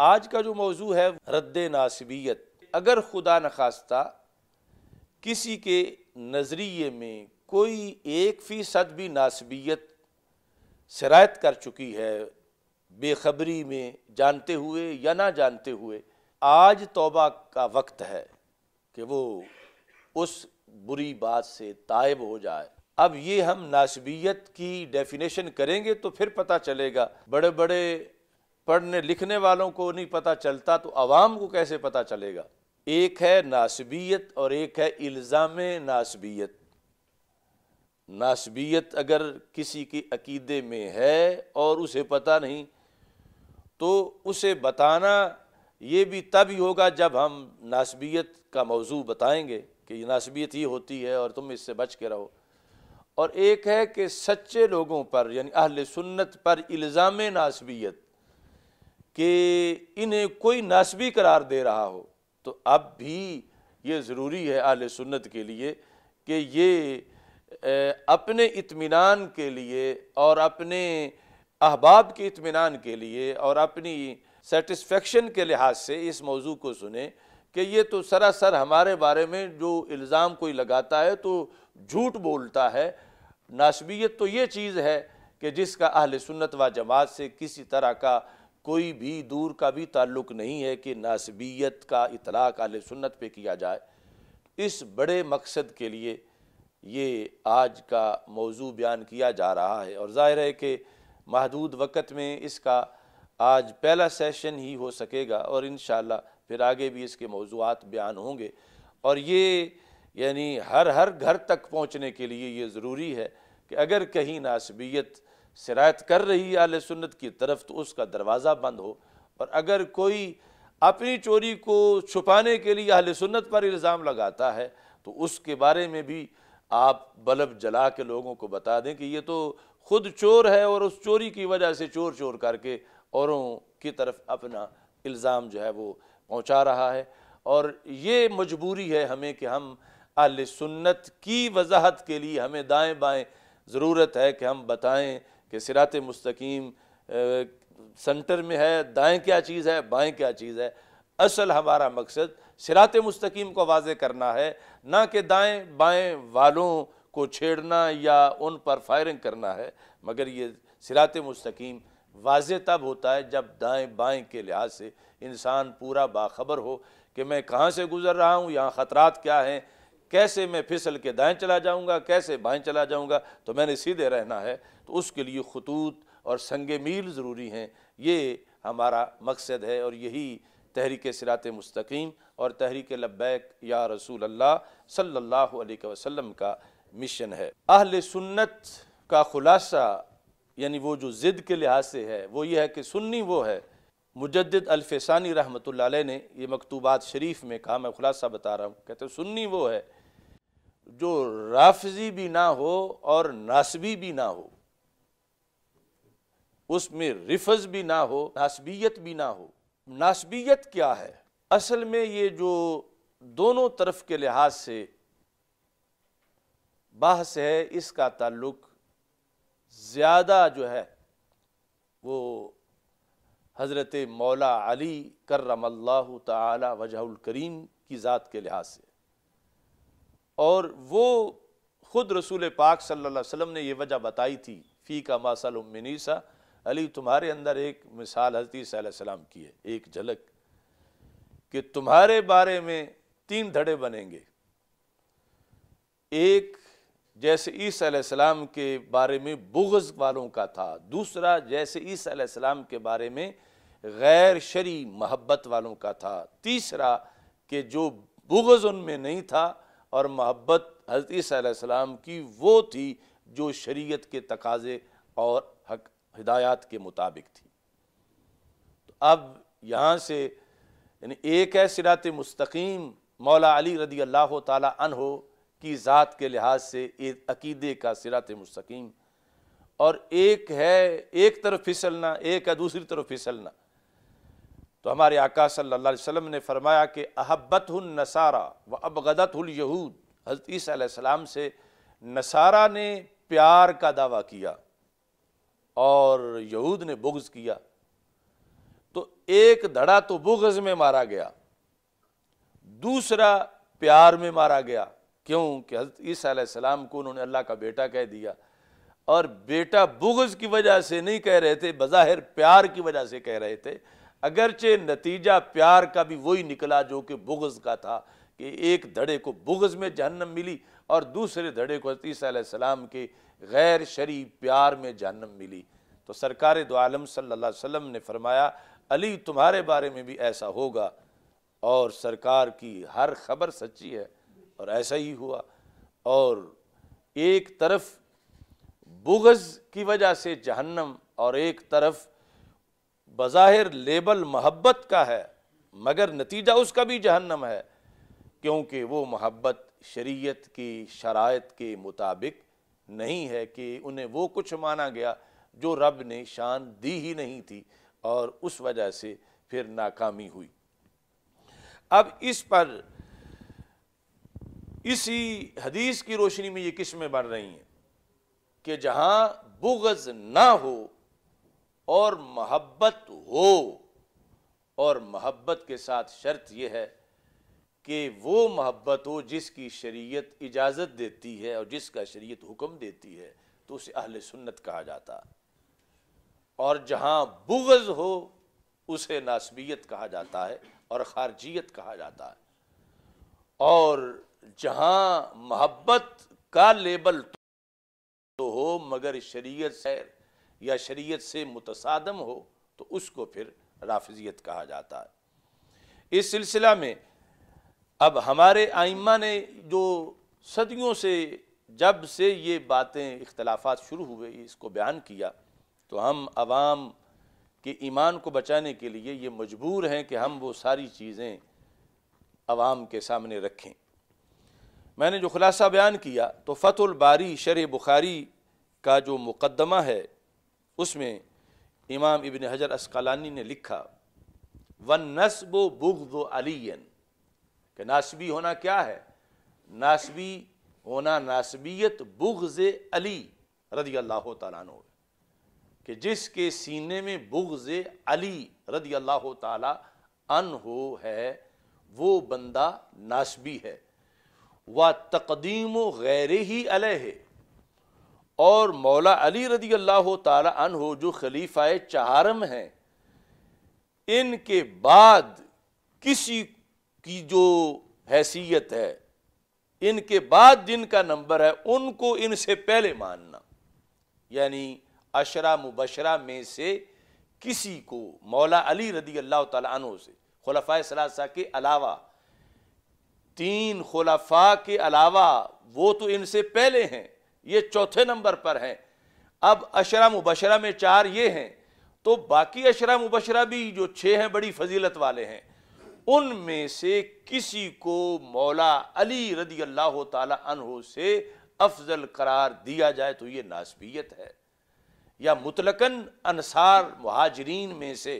आज का जो मौजू है रद्द नासबियत अगर खुदा नखास्ता किसी के नज़रिए में कोई एक फ़ीसद भी नासबियत शरात कर चुकी है बेखबरी में जानते हुए या ना जानते हुए आज तोबा का वक्त है कि वो उस बुरी बात से तायब हो जाए अब ये हम नासबियत की डेफिनेशन करेंगे तो फिर पता चलेगा बड़े बड़े पढ़ने लिखने वालों को नहीं पता चलता तो आवाम को कैसे पता चलेगा एक है नासबियत और एक है इल्ज़ाम नासबियत नासबियत अगर किसी के अकीदे में है और उसे पता नहीं तो उसे बताना ये भी तब ही होगा जब हम नासबियत का मौजू बताएंगे कि ये नासबियत ही होती है और तुम इससे बच के रहो और एक है कि सच्चे लोगों पर यानी अहल सुन्नत पर इल्ज़ाम नासबियत कि इन्हें कोई नासबी करार दे रहा हो तो अब भी ये ज़रूरी है आल सुन्नत के लिए कि ये अपने इत्मीनान के लिए और अपने अहबाब के इत्मीनान के लिए और अपनी सेटिस्फेक्शन के लिहाज से इस मौजू को सुने कि ये तो सरासर हमारे बारे में जो इल्ज़ाम कोई लगाता है तो झूठ बोलता है नासबियत तो ये चीज़ है कि जिसका अहल सुन्नत व जमात से किसी तरह का कोई भी दूर का भी ताल्लुक नहीं है कि नासबियत का इतलाक़ आल सुन्नत पे किया जाए इस बड़े मकसद के लिए ये आज का मौजू बयान किया जा रहा है और ज़ाहिर है कि महदूद वक़्त में इसका आज पहला सेशन ही हो सकेगा और इन फिर आगे भी इसके मौजूद बयान होंगे और ये यानी हर हर घर तक पहुँचने के लिए ये ज़रूरी है कि अगर कहीं नासबियत शरात कर रही है आल सुन्नत की तरफ तो उसका दरवाज़ा बंद हो और अगर कोई अपनी चोरी को छुपाने के लिए अहल सुन्नत पर इल्ज़ाम लगाता है तो उसके बारे में भी आप बल्ब जला के लोगों को बता दें कि ये तो खुद चोर है और उस चोरी की वजह से चोर चोर करके औरों की तरफ अपना इल्ज़ाम जो है वो पहुंचा रहा है और ये मजबूरी है हमें कि हम अहल सुन्नत की वजाहत के लिए हमें दाएं बाएं ज़रूरत है कि हम बताएं कि सिरात मुस्तकीम सेंटर में है दाएं क्या चीज़ है बाएं क्या चीज़ है असल हमारा मकसद सिरात मुस्तकीम को वाज करना है ना कि दाएं बाएं वालों को छेड़ना या उन पर फायरिंग करना है मगर ये सिरात मुस्तकीम वाज तब होता है जब दाएं बाएं के लिहाज से इंसान पूरा बाखबर हो कि मैं कहाँ से गुज़र रहा हूँ यहाँ ख़तरात क्या हैं कैसे मैं फिसल के दाएं चला जाऊंगा कैसे बाएं चला जाऊंगा तो मैंने सीधे रहना है तो उसके लिए खतूत और संग मील ज़रूरी हैं ये हमारा मकसद है और यही तहरीक सिरात मस्तकीम और तहरीक लब्बैक या रसूल अल्लाह सल्लल्लाहु अलैहि वसल्लम का मिशन है अहल सुन्नत का ख़ुलासा यानी वो जो ज़िद के लिहाज से है वो ये है कि सुन्नी वो है मुजद अल्फानी रहमत ने ये मकतूबात शरीफ में कहा मैं खुलासा बता रहा हूँ कहते सुन्नी वो है जो राफजी भी ना हो और नासबी भी ना हो उसमें रिफज भी ना हो नासबियत भी ना हो नासबियत क्या है असल में ये जो दोनों तरफ के लिहाज से बहस है इसका ताल्लुक ज़्यादा जो है वो हज़रत मौला अली करम अल्लाह करीम की ज़ात के लिहाज से और वो ख़ुद रसूल पाक सल्लल्लाहु अलैहि वसल्लम ने यह वजह बताई थी फ़ी का मासलमनीसा अली तुम्हारे अंदर एक मिसाल हजरत सलाम की है एक झलक कि तुम्हारे बारे में तीन धड़े बनेंगे एक जैसे ईसीम के बारे में बुगज़ वालों का था दूसरा जैसे ईसीम के बारे में गैर शरी मोहब्बत वालों का था तीसरा कि जो बुगज़ उनमें नहीं था और मोहब्बत हज़रतम की वो थी जो शरीयत के तकाजे और हक हिदायत के मुताबिक थी तो अब यहाँ से यानी एक है सिरात मुस्तकीम मौला अली रदी अल्लाह तहो की ज़ात के लिहाज से अकीदे का सिरात मुस्तकीम और एक है एक तरफ फिसलना एक है दूसरी तरफ फिसलना तो हमारे आका सल्लल्लाहु अलैहि वसल्लम ने फरमाया कि अहब्बत नसारा व अबगदत यहूद हजरत सलाम से नसारा ने प्यार का दावा किया और यहूद ने बुग्ज़ किया तो एक धड़ा तो बुग्ज़ में मारा गया दूसरा प्यार में मारा गया क्यों कि हजरत सलाम को उन्होंने अल्लाह का बेटा कह दिया और बेटा बुग्ज़ की वजह से नहीं कह रहे थे बज़ाहिर प्यार की वजह से कह रहे थे अगरचे नतीजा प्यार का भी वही निकला जो कि बुगज़ का था कि एक धड़े को बुगज़ में जहन्नम मिली और दूसरे धड़े को हतीसम के गैर शरी प्यार में जहन्नम मिली तो सरकार दो आलम सल्ला वम ने फरमाया अली तुम्हारे बारे में भी ऐसा होगा और सरकार की हर खबर सच्ची है और ऐसा ही हुआ और एक तरफ बुगज़ की वजह से जहन्नम और एक तरफ बज़ाहिर लेबल मोहब्बत का है मगर नतीजा उसका भी जहन्नम है क्योंकि वो मोहब्बत शरीयत की शराय के मुताबिक नहीं है कि उन्हें वो कुछ माना गया जो रब ने शान दी ही नहीं थी और उस वजह से फिर नाकामी हुई अब इस पर इसी हदीस की रोशनी में ये किस्में बढ़ रही हैं कि जहाँ बुगज़ ना हो और मोहब्बत हो और मोहब्बत के साथ शर्त यह है कि वो मोहब्बत हो जिसकी शरीयत इजाज़त देती है और जिसका शरीयत हुक्म देती है तो उसे अहल सुन्नत कहा जाता और जहाँ बुगज़ हो उसे नासबियत कहा जाता है और खारजियत कहा जाता है और जहाँ मोहब्बत का लेबल तो हो मगर शरीयत से या शरीयत से मुतसादम हो तो उसको फिर राफजियत कहा जाता है इस सिलसिला में अब हमारे आइम्मा ने जो सदियों से जब से ये बातें इख्तलाफात शुरू हुए इसको बयान किया तो हम आवाम के ईमान को बचाने के लिए ये मजबूर हैं कि हम वो सारी चीज़ें आवाम के सामने रखें मैंने जो खुलासा बयान किया तो फ़तुल बारी शर बुखारी का जो मुकदमा है उसमें इमाम इबन हजर असकलानी ने लिखा वन नस्ब बुगद अलियन के नासबी होना क्या है नासबी होना नासबियत बुगज अली रदी अल्लाह तु कि जिसके सीने में बुगज अली रदी अल्लाह तन हो है वो बंदा नासबी है व तकदीम गैर ही अलह है और मौला अली रदी अल्लाह तन हो जो खलीफाए चारम हैं इनके बाद किसी की जो हैसियत है इनके बाद जिनका नंबर है उनको इनसे पहले मानना यानी अशरा मुबशरा में से किसी को मौला अली रदी अल्लाह तहो से खलफा सलासा के अलावा तीन खलफ़ा के अलावा वो तो इनसे पहले हैं ये चौथे नंबर पर हैं अब अशरा मुबशरा में चार ये हैं तो बाकी अशरा मुबशरा भी जो छः हैं बड़ी फजीलत वाले हैं उनमें से किसी को मौला अली रदी अल्लाह तहों से अफजल करार दिया जाए तो ये नासबियत है या मुतलकन अनसार महाजरीन में से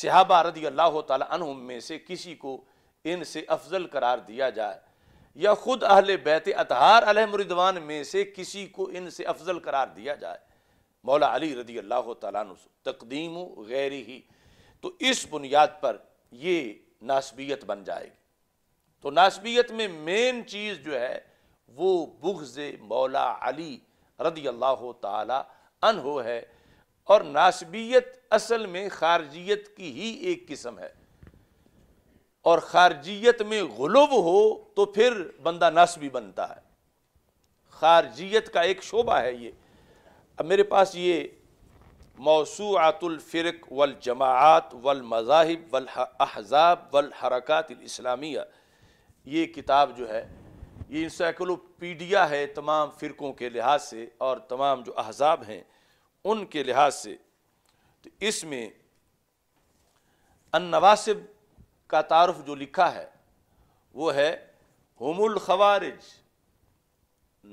सिहाबा रदी अल्लाह तहों में से किसी को इनसे अफजल करार दिया जाए या ख़ुद अहल बैत अतहार अलहमरिदवान में से किसी को इनसे अफजल करार दिया जाए मौला अली रदी अल्लाह तकदीम गैर ही तो इस बुनियाद पर ये नासबियत बन जाएगी तो नासबियत में मेन चीज़ जो है वो बुग्ज़ मौला अली रदी अल्लाह तन हो है और नासबियत असल में खारजियत की ही एक किस्म है और खारजियत में गलब हो तो फिर बंदा नस भी बनता है खारजियत का एक शोबा है ये अब मेरे पास ये मौसूआतुलफ़िरक वल जमात वल मजाहब वल अहजाब वल हरकत इस्लामिया ये किताब जो है ये इंसाइक्लोपीडिया है तमाम फ़िरक़ों के लिहाज से और तमाम जो अहजाब हैं उनके लिहाज से तो इसमें अनवासिब का तारफ जो लिखा है वो है हमुल खवारिज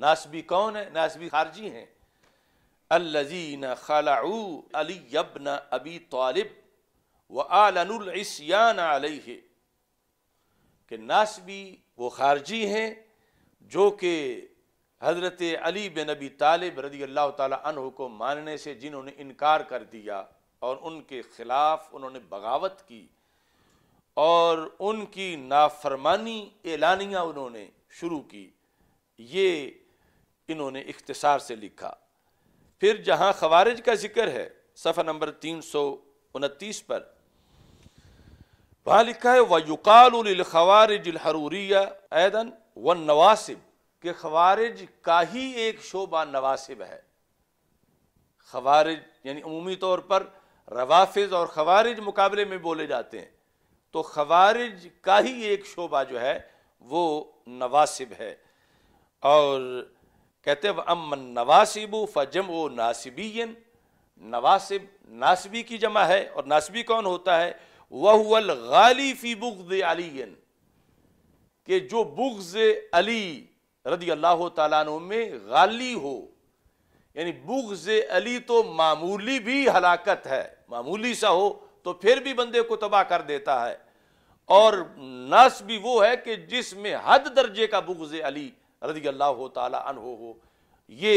नासबी कौन है नासबी खारजी हैं अल्लजीन खलाऊ अली यबन अबी तालिब व आलनसियान अलह के नासबी वो खारजी हैं जो कि हज़रत अली बिन अबी तालिब रदी अल्लाह तन को मानने से जिन्होंने इनकार कर दिया और उनके ख़िलाफ़ उन्होंने बगावत की और उनकी नाफरमानी एलानियाँ उन्होंने शुरू की ये इन्होंने इख्तसार से लिखा फिर जहाँ खवारिज का जिक्र है सफ़ा नंबर तीन सौ उनतीस पर वहाँ लिखा है वयुकालखवारिजहरूरिया एदन व नवासिब के खवारिज का ही एक शोबा नवासिब है खवारिज यानी अमूमी तौर पर रवाफिज और खवारिज मुकाबले में बोले जाते हैं तो खवारिज का ही एक शोबा जो है वो नवासिब है और कहते अमन नवासिबू फ़जम ओ नासिबीन नवासिब नासिबी की जमा है और नासिबी कौन होता है वह गाली फ़ी बुग्ज अली के जो बुग्ज अली रदी अल्लाह तु में गाली हो यानी बुग्ज अली तो मामूली भी हलाकत है मामूली सा हो तो फिर भी बंदे को तबाह कर देता है और नस भी वो है कि जिसमें हद दर्जे का बुगज अली रजी अल्लाह तन हो हो ये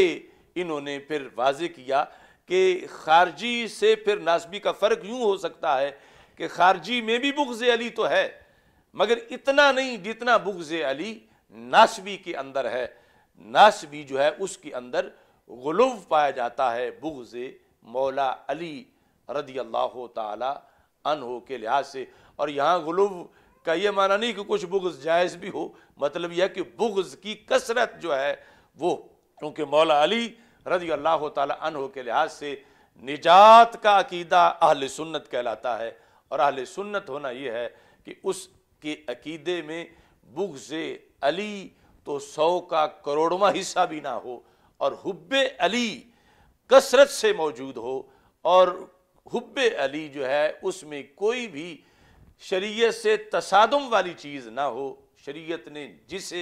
इन्होंने फिर वाज किया कि खारजी से फिर नासबी का फ़र्क यूँ हो सकता है कि खारजी में भी बुगज अली तो है मगर इतना नहीं जितना बुगज अली नासबी के अंदर है नासबी जो है उसके अंदर गलूफ पाया जाता है बुगज मौला अली रदी अल्लाह तहो के लिहाज से और यहाँ गलूब का ये माना नहीं कि कुछ बुग्ज़ जायज़ भी हो मतलब यह कि बुग्ज़ की कसरत जो है वो क्योंकि मौला अली रदी अल्लाह तहो के लिहाज से निजात का अकीदा अहल सुन्नत कहलाता है और अहल सुन्नत होना यह है कि उसके अकीदे में बुग्ज़ अली तो सौ का करोड़वा हिस्सा भी ना हो और हुब अली कसरत से मौजूद हो और हुब अली जो है उसमें कोई भी शरीयत से तसादम वाली चीज़ ना हो शरीयत ने जिसे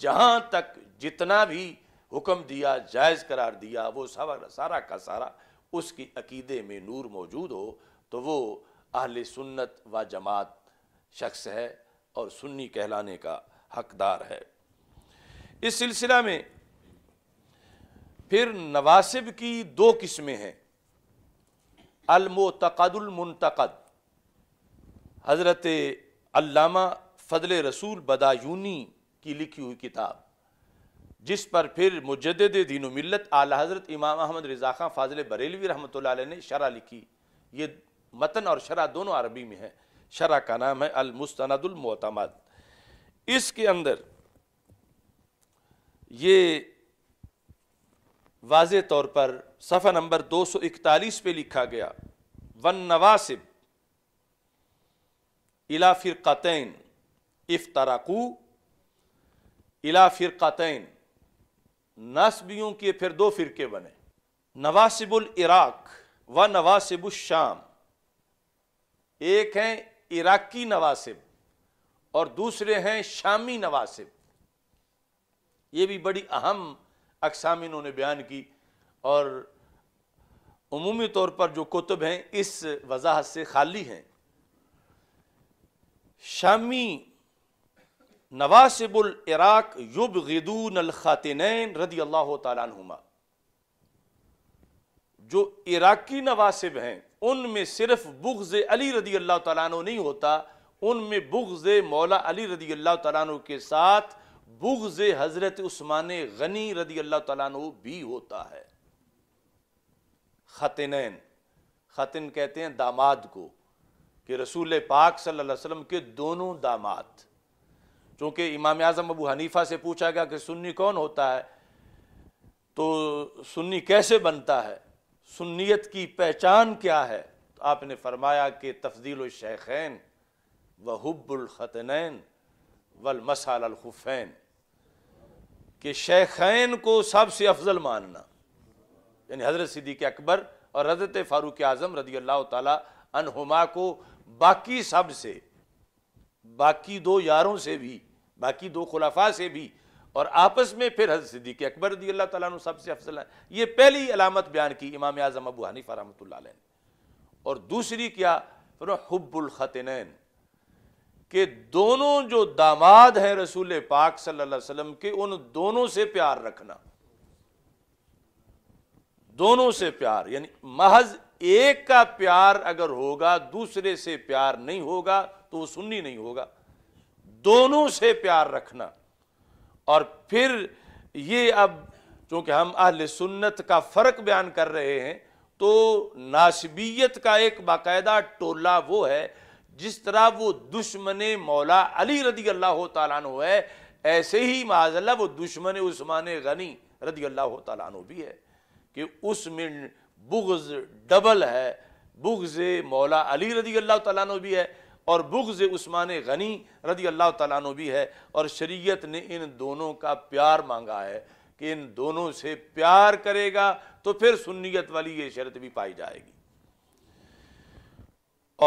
जहाँ तक जितना भी हुक्म दिया जायज़ करार दिया वो सारा सारा का सारा उसके अकीदे में नूर मौजूद हो तो वो अहल सुन्नत व जमात शख्स है और सुन्नी कहलाने का हकदार है इस सिलसिला में फिर नवासिब की दो किस्में हैं अलमोतकदुलमतकद हज़रत अल्लामा फ़जल रसूल बदायूनी की लिखी हुई किताब जिस पर फिर मुजद दीन मिलत आला हज़रत इमाम अहमद रज़ा खां फाजिल बरेलवी रहमत ने शरह लिखी ये मतन और शरह दोनों अरबी में है शरह का नाम है अलमुस्तनदुलमतमद इसके अंदर ये वाज तौर पर सफ़ा नंबर 241 पे लिखा गया वन नवासिब इला फिर इफ इफ्तराकू इला कतैन नस्बियों के फिर दो फ़िरके बने नवासिबुल इराक व नवासिबुल शाम एक हैं इराकी नवासिब और दूसरे हैं शामी नवासिब ये भी बड़ी अहम अकसाम इन्होंने बयान की और अमूमी तौर पर जो कुतुब हैं इस वजाहत से खाली हैं शामी नवासिबुल इराक युब अल अलखातिन रदी अल्लाह तुमा जो इराकी नवासिब हैं उनमें सिर्फ बुग्ज़ अली रदी अल्लाह तु नहीं होता उनमें बुग्ज़ मौला अली रदी अल्लाह तु के साथ बुग्ज़ हज़रत उस्मान गनी रदी अल्लाह तु भी होता है ख़तिनैन ख़तिन कहते हैं दामाद को कि रसूल पाक सल्लल्लाहु अलैहि वसल्लम के दोनों दामाद चूँकि इमाम आज़म अबू हनीफ़ा से पूछा गया कि सुन्नी कौन होता है तो सुन्नी कैसे बनता है सुन्नीत की पहचान क्या है तो आपने फरमाया कि तफजील शेखैन व हब्बुलख़तनैन वलमसालखुफ़ैन के शेखैन को सबसे अफजल मानना यानी हज़रत सिद्दीक अकबर और हज़रत फ़ारूक आज़म रदी अल्लाह तहुमा को बाकी सब से बाकी दो यारों से भी बाकी दो खुलाफा से भी और आपस में फिर हजरत सिद्दीक अकबर रदी अल्लाह तु सबसे अफसल है ये पहली अलामत बयान की इमाम आज़म अबू हानी रहमत ने और दूसरी क्या खतन के दोनों जो दामाद हैं रसूल पाक सल्लल्लाहु अलैहि वसल्लम के उन दोनों से प्यार रखना दोनों से प्यार यानी महज एक का प्यार अगर होगा दूसरे से प्यार नहीं होगा तो वो सुन्नी नहीं होगा दोनों से प्यार रखना और फिर ये अब चूंकि हम अहल सुन्नत का फ़र्क बयान कर रहे हैं तो नासबियत का एक बाकायदा टोला वो है जिस तरह वो दुश्मन मौला अली रदी अल्लाह तु है ऐसे ही माजल्ला वो दुश्मन उस्मान गनी रदी अल्लाह तु भी है कि उसमें बुग्ज डबल है बुग्ज मौला अली रदी अल्लाह तु भी है और बुग्ज उस्मान गनी रदी अल्लाह तु भी है और शरीयत ने इन दोनों का प्यार मांगा है कि इन दोनों से प्यार करेगा तो फिर सुन्नीत वाली ये शरत भी पाई जाएगी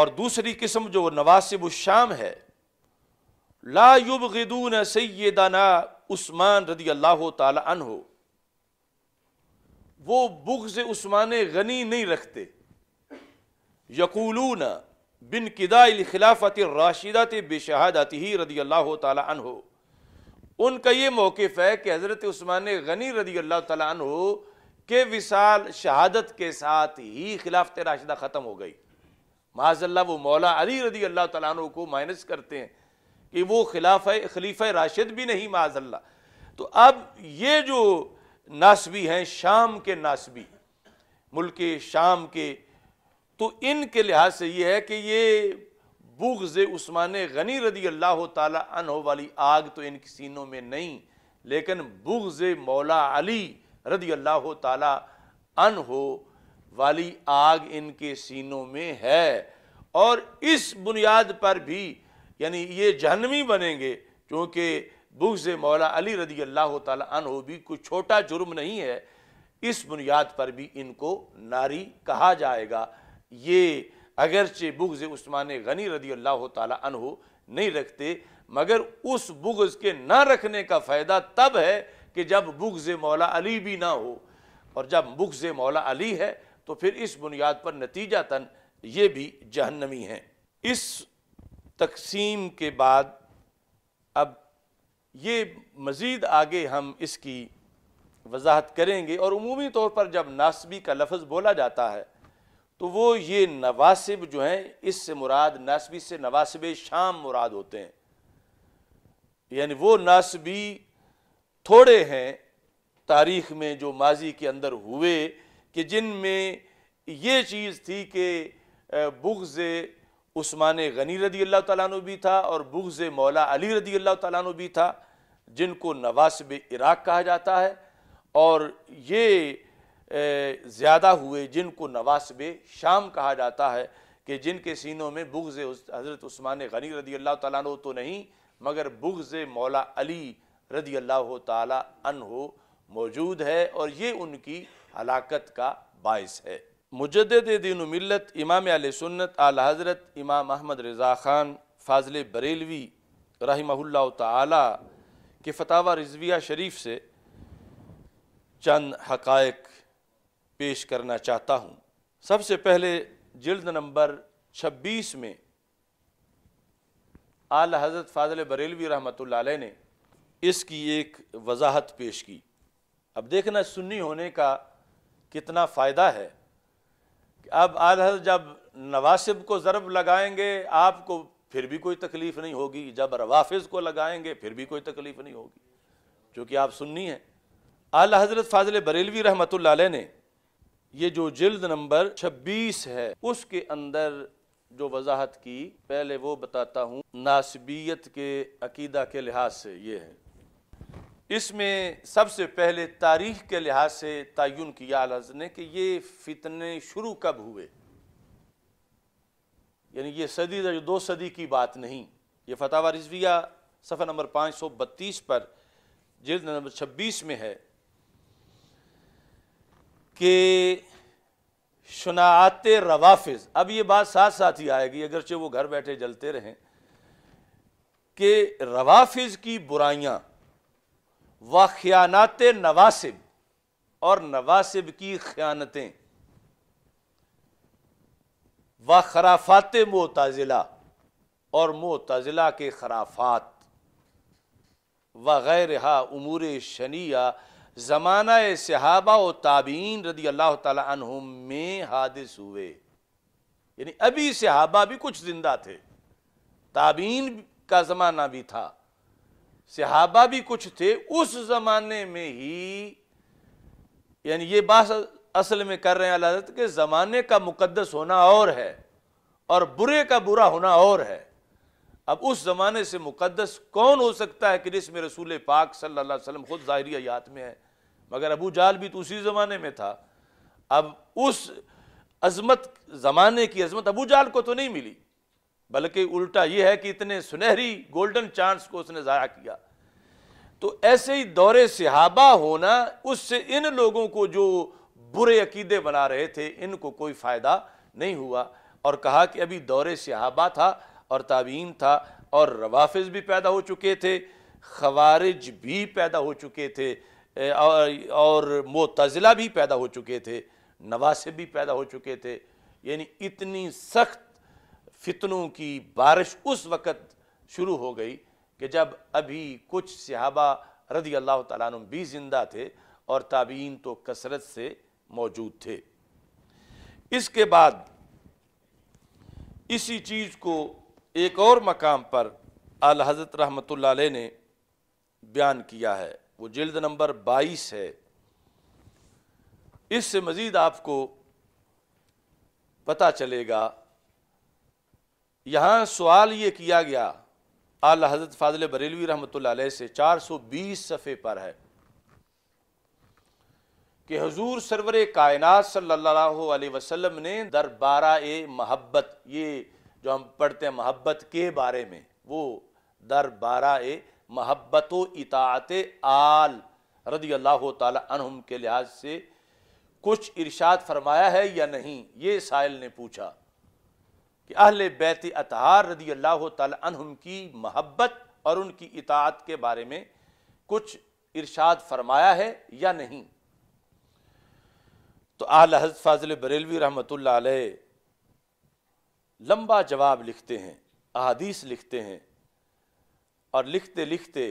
और दूसरी किस्म जो नवासिब शाम है लायुब गदून सैदाना उस्मान रदी अल्लाह तन हो वो बुग्ज उस्मान गनी नहीं रखते यकूलू बिन किदाइल खिलाफत राशिदत बेशहादती ही रदी अल्लाह तहो उनका ये मौकफ़ है कि हज़रत उस्मान गनी रदी अल्लाह हो के विशाल शहादत के साथ ही खिलाफत राशिदा ख़त्म हो गई माजल्ला वो मौला अली रदी अल्लाह तन को माइनस करते हैं कि वो खिलाफ खलीफ राशिद भी नहीं माजल्ला तो अब ये जो नासबी हैं शाम के नासबी मुल्क शाम के तो इन के लिहाज से ये है कि ये बुग्ज़ उस्मान गनी रदी अल्लाह तन वाली आग तो इनके सीनों में नहीं लेकिन बुग्ज़ मौला अली रदी अल्लाह तन हो वाली आग इनके सीनों में है और इस बुनियाद पर भी यानी ये जहनवी बनेंगे क्योंकि बुगज मौला अली रदी अल्लाह तन भी कोई छोटा जुर्म नहीं है इस बुनियाद पर भी इनको नारी कहा जाएगा ये अगरचे बुगज उस्मान गनी रदी अल्लाह तन नहीं रखते मगर उस बुगज के ना रखने का फ़ायदा तब है कि जब बुगज मौला अली भी ना हो और जब बुगज मौला अली है तो फिर इस बुनियाद पर नतीजतन ये भी जहन्नमी हैं इस तकसीम के बाद अब ये मज़ीद आगे हम इसकी वजाहत करेंगे और अमूमी तौर पर जब नासबी का लफ्ज़ बोला जाता है तो वो ये नवासिब जो हैं इससे मुराद नासबी से नवासिब शाम मुराद होते हैं यानी वो नासबी थोड़े हैं तारीख़ में जो माजी के अंदर हुए कि जिन में ये चीज़ थी कि बुग्ज़ उस्मान गनी रदी अल्लाह तु भी था और बुग्ज़ मौला अली रदी अल्लाह तु भी था जिनको नवासब इराक़ कहा जाता है और ये ज़्यादा हुए जिनको नवासब शाम कहा जाता है कि जिनके सीनों में बुग्ज़ हज़रत उस्मान गनी रदी अल्लाह तु तो नहीं मगर बुग्ज़ मौला अली रदी अल्लाह हो मौजूद है और ये उनकी हलाकत का बायस है मुजद दिन मिलत इमाम आल सुन्नत आल हज़रत इमाम अहमद रज़ा ख़ान फाजिल बरेलवी रही कि फतावा रिजविया शरीफ से चंद हकायक पेश करना चाहता हूँ सबसे पहले जल्द नंबर छब्बीस में आल हज़रत फाजल बरेलवी रहमत ने इसकी एक वजाहत पेश की अब देखना सुन्नी होने का कितना फ़ायदा है अब आज जब नवासिब को ज़रब लगाएंगे आपको फिर भी कोई तकलीफ़ नहीं होगी जब रवाफिज़ को लगाएंगे फिर भी कोई तकलीफ़ नहीं होगी क्योंकि आप सुननी है आला हज़रत फाजिल बरेलवी रहमत ने ये जो जिल्द नंबर छब्बीस है उसके अंदर जो वजाहत की पहले वो बताता हूँ नासबियत के अकीदा के लिहाज से ये है इसमें सबसे पहले तारीख के लिहाज से तयन किया ने कि ये फितने शुरू कब हुए यानी ये सदी जो दो सदी की बात नहीं ये फतावा रिजविया सफर नंबर पाँच सौ बत्तीस पर जिल्द नंबर छब्बीस में है कि शनात रवाफिज अब ये बात साथ साथ ही आएगी अगरचे वो घर बैठे जलते रहें कि रवाफिज की बुराइयाँ व ख्यानात नवासिब और नवासिब की ख्यानतें व खराफात मोताजिला और मोताजिला के खराफात व हा उमूर शनिया ज़माना सहाबा व ताबीन रदी अल्लाह तुम में हादिस हुए यानी अभी सहाबा भी कुछ ज़िंदा थे ताबीन का ज़माना भी था सहाबा भी कुछ थे उस ज़माने में ही यानी ये बात असल में कर रहे हैं हजरत के ज़माने का मुकदस होना और है और बुरे का बुरा होना और है अब उस ज़माने से मुकदस कौन हो सकता है कि जिसमें रसूल पाक सल्ला वसलम खुद ज़ाहिर आयात में है मगर अबू जाल भी तो उसी ज़माने में था अब उस अजमत ज़माने की अजमत अबू जाल को तो नहीं मिली बल्कि उल्टा यह है कि इतने सुनहरी गोल्डन चांस को उसने ज़ाया किया तो ऐसे ही दौरे सिहाबा होना उससे इन लोगों को जो बुरे अकीदे बना रहे थे इनको कोई फ़ायदा नहीं हुआ और कहा कि अभी दौरे सहाबा था और ताबीन था और रवाफिज भी पैदा हो चुके थे खवारिज भी पैदा हो चुके थे और, और मोतज़ला भी पैदा हो चुके थे नवासे भी पैदा हो चुके थे यानी इतनी सख्त फितनों की बारिश उस वक़्त शुरू हो गई कि जब अभी कुछ सहाबा रदी अल्लाह तुम भी ज़िंदा थे और ताबीन तो कसरत से मौजूद थे इसके बाद इसी चीज़ को एक और मकाम पर आल हज़रत रहमत ने बयान किया है वो जल्द नंबर बाईस है इससे मज़ीद आपको पता चलेगा यहां सवाल ये किया गया आल हज़रत फाजिल बरेलवी रहमत से 420 सफ़े पर है कि हजूर सरवर कायनात सल्लल्लाहु अलैहि वसल्लम ने दरबारा ए महब्बत ये जो हम पढ़ते हैं महब्बत के बारे में वो दरबारा ए महब्बत इतात आल रदी अल्लाह तहम के लिहाज से कुछ इरशाद फरमाया है या नहीं ये साहिल ने पूछा कि अहल बैत अतहार रदी अल्लाह तहम की महब्बत और उनकी इतात के बारे में कुछ इरशाद फरमाया है या नहीं तो आल हजरत फाजिल बरेलवी रहमत लंबा जवाब लिखते हैं अदीस लिखते हैं और लिखते लिखते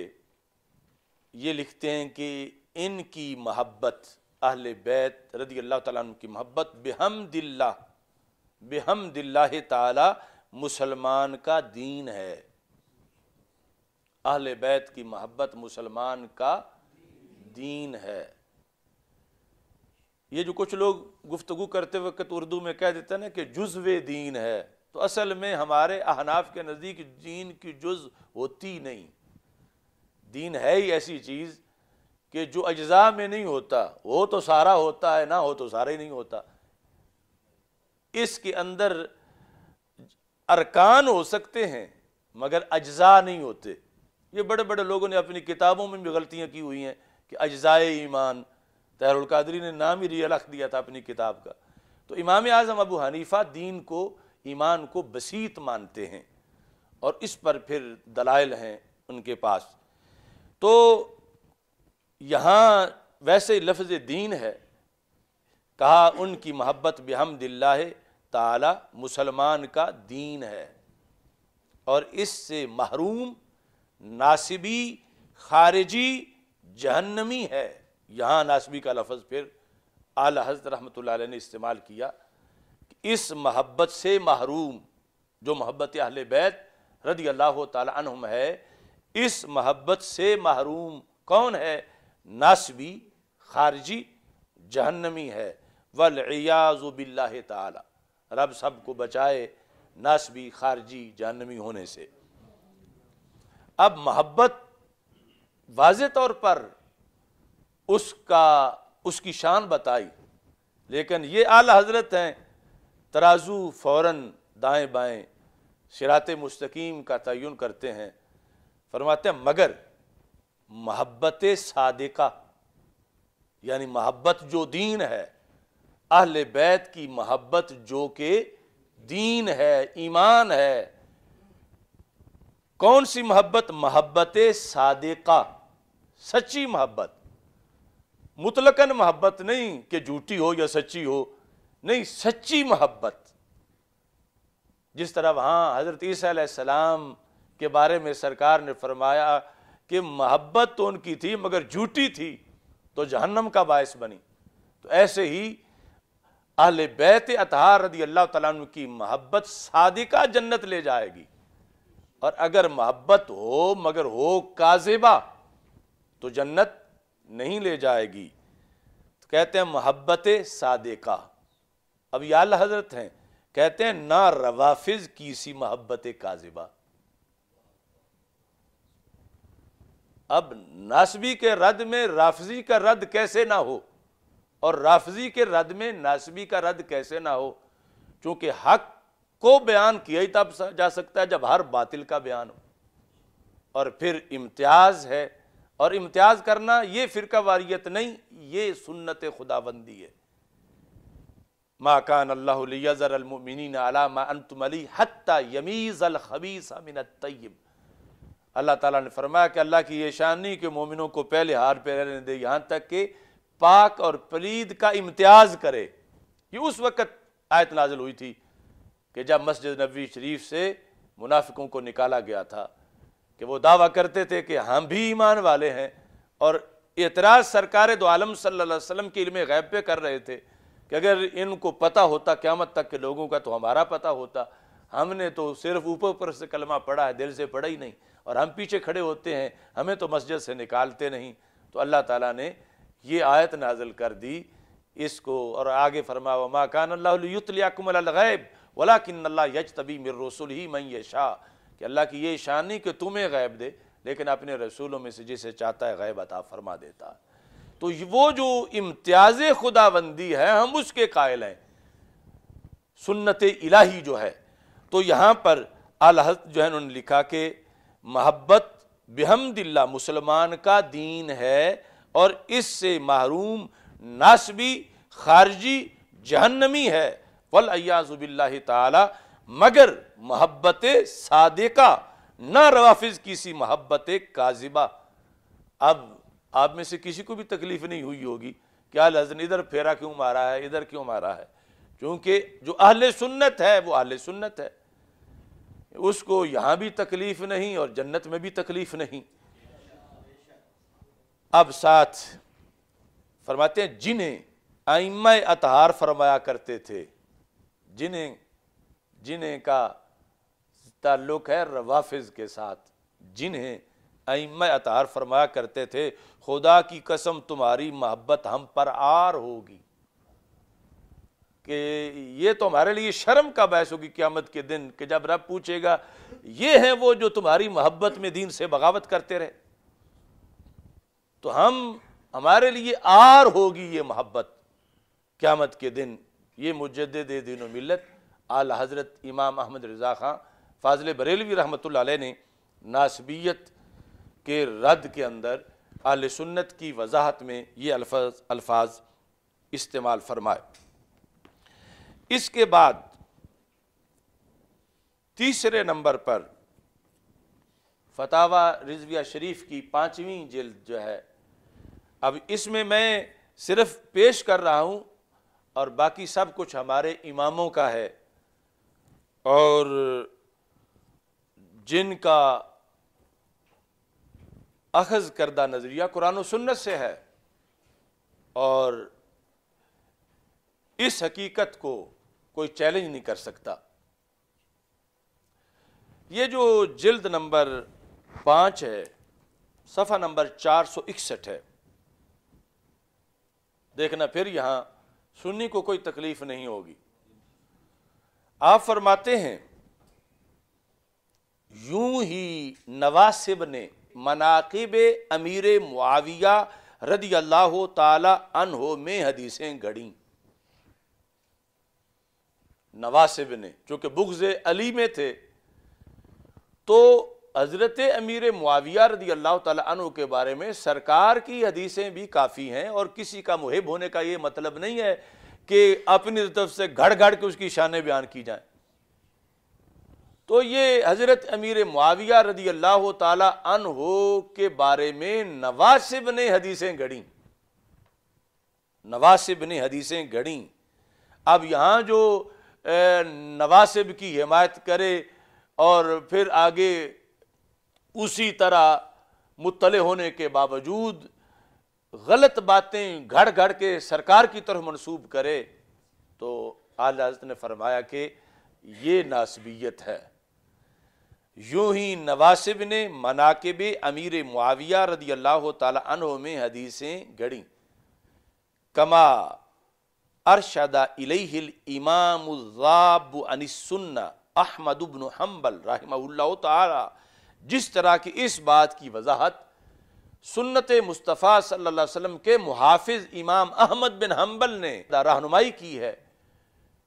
ये लिखते हैं कि इनकी मोहब्बत अहल बैत रदी अल्लाह तुम की मोहब्बत बेहम दिल्ला बेहम दिल्ला तला मुसलमान का दीन है अहल बैत की मोहब्बत मुसलमान का दीन है ये जो कुछ लोग गुफ्तु करते वक्त तो उर्दू में कह देते हैं ना कि जुज्व दीन है तो असल में हमारे अहनाफ के नज़दीक दीन की जुज होती नहीं दीन है ही ऐसी चीज़ कि जो अज्जा में नहीं होता हो तो सारा होता है ना हो तो सारा ही नहीं होता इसके अंदर अरकान हो सकते हैं मगर अज्जा नहीं होते ये बड़े बड़े लोगों ने अपनी किताबों में भी गलतियाँ की हुई हैं कि अज्ज़ाए ईमान तहरुल कादरी ने नाम ही रिया रख दिया था अपनी किताब का तो इमाम आज़म अबू हनीफ़ा दीन को ईमान को बसीत मानते हैं और इस पर फिर दलाइल हैं उनके पास तो यहाँ वैसे लफ्ज़ दीन है कहा उनकी मोहब्बत बेहम दिल्ला ताला मुसलमान का दीन है और इससे महरूम नासिबी खारिजी जहन्नमी है यहाँ नासबी का लफज फिर आला हजरत रहमत ने इस्तेमाल किया कि इस महब्बत से महरूम जो मोहब्बत अहल बैत रदी अल्लाह तुम है इस महब्बत से महरूम कौन है नासबी खारजी जहन्नमी है वलयाज़ुबिल्ला ताला रब सब को बचाए नासबी खारजी जहन्नमी होने से अब मोहब्बत वाज तौर पर उसका उसकी शान बताई लेकिन ये आला हजरत हैं तराजू फ़ौर दाएँ बाएँ सिरात मुस्तकीम का तयन करते हैं फरमाते हैं मगर महब्बत सादिका यानी महब्बत जो दीन है अहल बैत की महब्बत जो के दीन है ईमान है कौन सी मोहब्बत मोहब्बत सादिका सच्ची मोहब्बत मुतलकन मोहब्बत नहीं कि झूठी हो या सच्ची हो नहीं सच्ची मोहब्बत जिस तरह वहाँ हज़रत ईसीम के बारे में सरकार ने फरमाया कि मोहब्बत तो उनकी थी मगर झूठी थी तो जहन्नम का बायस बनी तो ऐसे ही अहल बैत अतहार रदी अल्लाह तु की मोहब्बत सादिका जन्नत ले जाएगी और अगर मोहब्बत हो मगर हो काजेबा तो जन्नत नहीं ले जाएगी तो कहते हैं सादे का अब याल हजरत हैं कहते हैं ना रवाफिज की सी मोहब्बत काजिबा अब नासबी के रद में राफजी का रद कैसे ना हो और राफजी के रद में नासबी का रद कैसे ना हो क्योंकि हक को बयान किया ही तब जा सकता है जब हर बातिल का बयान हो और फिर इम्तियाज है और इम्तियाज़ करना ये फ़िरका वारियत नहीं ये सुन्नत खुदाबंदी है माकान अल्लाजरमिन अलामातमली हती यमीज़ अलखबीस अमिन तयब अल्लाह ताला ने फरमाया कि अल्लाह की ये शान नहीं कि मोमिनों को पहले हार पे रहने दे यहाँ तक कि पाक और पलीद का इम्तियाज़ करे ये उस वक़्त आयत नाजिल हुई थी कि जब मस्जिद नबी शरीफ से मुनाफिकों को निकाला गया था कि वो दावा करते थे कि हम भी ईमान वाले हैं और एतराज़ सरकार दो आलम सल्लल्लाहु अलैहि वसल्लम के इल्म गैब पे कर रहे थे कि अगर इनको पता होता क़्यामत तक के लोगों का तो हमारा पता होता हमने तो सिर्फ ऊपर ऊपर से कलमा पढ़ा है दिल से पढ़ा ही नहीं और हम पीछे खड़े होते हैं हमें तो मस्जिद से निकालते नहीं तो अल्लाह ताला ने ये आयत नाजिल कर दी इसको और आगे फरमा वमा कान अल्लाहयुतलियाकुमल गैब वला किन्नल्ला यज तबी मिर रसूल ही मैं शाह कि अल्लाह की ये शानी कि तुम्हें गैब दे लेकिन अपने रसूलों में से जिसे चाहता है गैब अता फरमा देता तो वो जो इम्तियाज़ खुदाबंदी है हम उसके कायल हैं सुन्नत इलाही जो है तो यहाँ पर अलहत जो है उन्होंने लिखा कि महब्बत बेहमदिल्ला मुसलमान का दीन है और इससे महरूम नासबी खारजी जहन्नमी है वल अयाज़ुबिल्ला ताली मगर मोहब्बत सादिका ना रवाफिज किसी मोहब्बत काजिबा अब आप में से किसी को भी तकलीफ नहीं हुई होगी क्या लजन इधर फेरा क्यों मारा है इधर क्यों मारा है क्योंकि जो अहल सुन्नत है वो अहल सुन्नत है उसको यहां भी तकलीफ नहीं और जन्नत में भी तकलीफ नहीं अब साथ फरमाते हैं जिन्हें आइम अतहार फरमाया करते थे जिन्हें जिन्हें का ताल्लुक़ है रवाफिज के साथ जिन्हें अम अतार फरमाया करते थे खुदा की कसम तुम्हारी मोहब्बत हम पर आर होगी कि ये तो हमारे लिए शर्म का बहस होगी क्यामत के दिन कि जब रब पूछेगा ये हैं वो जो तुम्हारी मोहब्बत में दीन से बगावत करते रहे तो हम हमारे लिए आर होगी ये मोहब्बत क्यामत के दिन ये मुजद दीन मिलत आल हज़रत इमाम अहमद रज़ा ख़ान फाजल बरेलवी रहमत ने नासबियत के रद्द के अंदर आल सुन्नत की वजाहत में ये अल्फाज अल्फाज इस्तेमाल फरमाए इसके बाद तीसरे नंबर पर फतावा रिजविया शरीफ की पांचवी जल्द जो है अब इसमें मैं सिर्फ पेश कर रहा हूँ और बाकी सब कुछ हमारे इमामों का है और जिनका अखज करदा नज़रिया कुरान सुन्नत से है और इस हकीकत को कोई चैलेंज नहीं कर सकता ये जो जल्द नंबर पाँच है सफ़ा नंबर चार सौ इकसठ है देखना फिर यहाँ सुन्नी को कोई तकलीफ़ नहीं होगी आप फरमाते हैं यूं ही नवासिब ने मनाकिब अमीर मुआविया रदी अल्लाह तहो में हदीसें गढ़ी नवासिब ने चूंकि बुग्ज अली में थे तो हज़रत अमीर मुआविया रदी अल्लाह तु के बारे में सरकार की हदीसें भी काफ़ी हैं और किसी का मुहिब होने का ये मतलब नहीं है कि अपनी तरफ से घड़ घड़ के उसकी शान बयान की जाए तो ये हज़रत अमीर मुआविया रदी अल्लाह तन हो के बारे में नवासिब ने हदीसें गढ़ी नवासिब ने हदीसें गढ़ी अब यहाँ जो नवासिब की हिमायत करे और फिर आगे उसी तरह मुतले होने के बावजूद गलत बातें घड़ घड़ के सरकार की तरफ मनसूब करे तो आला हजरत ने फरमाया कि ये नासबियत है यूं ही नवासिब ने मनाकब अमीर मुआविया रदी अल्लाह तहों में हदीसें गढ़ी कमा अरशदा इलेहिल इमाम सुन्ना अहमद उबन हम्बल रहमा जिस तरह की इस बात की वजाहत सुन्नत मुस्तफ़ा सल्लल्लाहु अलैहि वसल्लम के मुहाफ़ इमाम अहमद बिन हम्बल ने रहनुमाई की है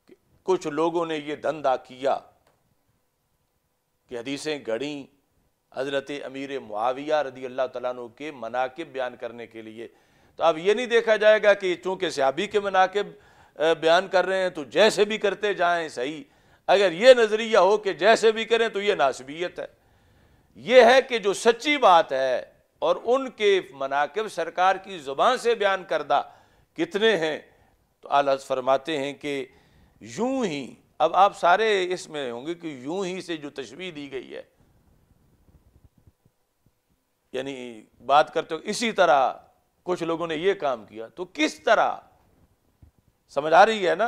कि कुछ लोगों ने यह धंधा किया कि हदीसें गढ़ी हज़रत अमीर मुआविया रदी अल्लाह तु के मनाकब बयान करने के लिए तो अब ये नहीं देखा जाएगा कि चूँकि सियाबी के मनाकब बयान कर रहे हैं तो जैसे भी करते जाएँ सही अगर ये नज़रिया हो कि जैसे भी करें तो ये नासबियत है ये है कि जो सच्ची बात है और उनके मनाकब सरकार की ज़ुबान से बयान करदा कितने हैं तो आलाज फरमाते हैं कि यूं ही अब आप सारे इसमें होंगे कि यूं ही से जो तशवी दी गई है यानी बात करते हो इसी तरह कुछ लोगों ने ये काम किया तो किस तरह समझ आ रही है ना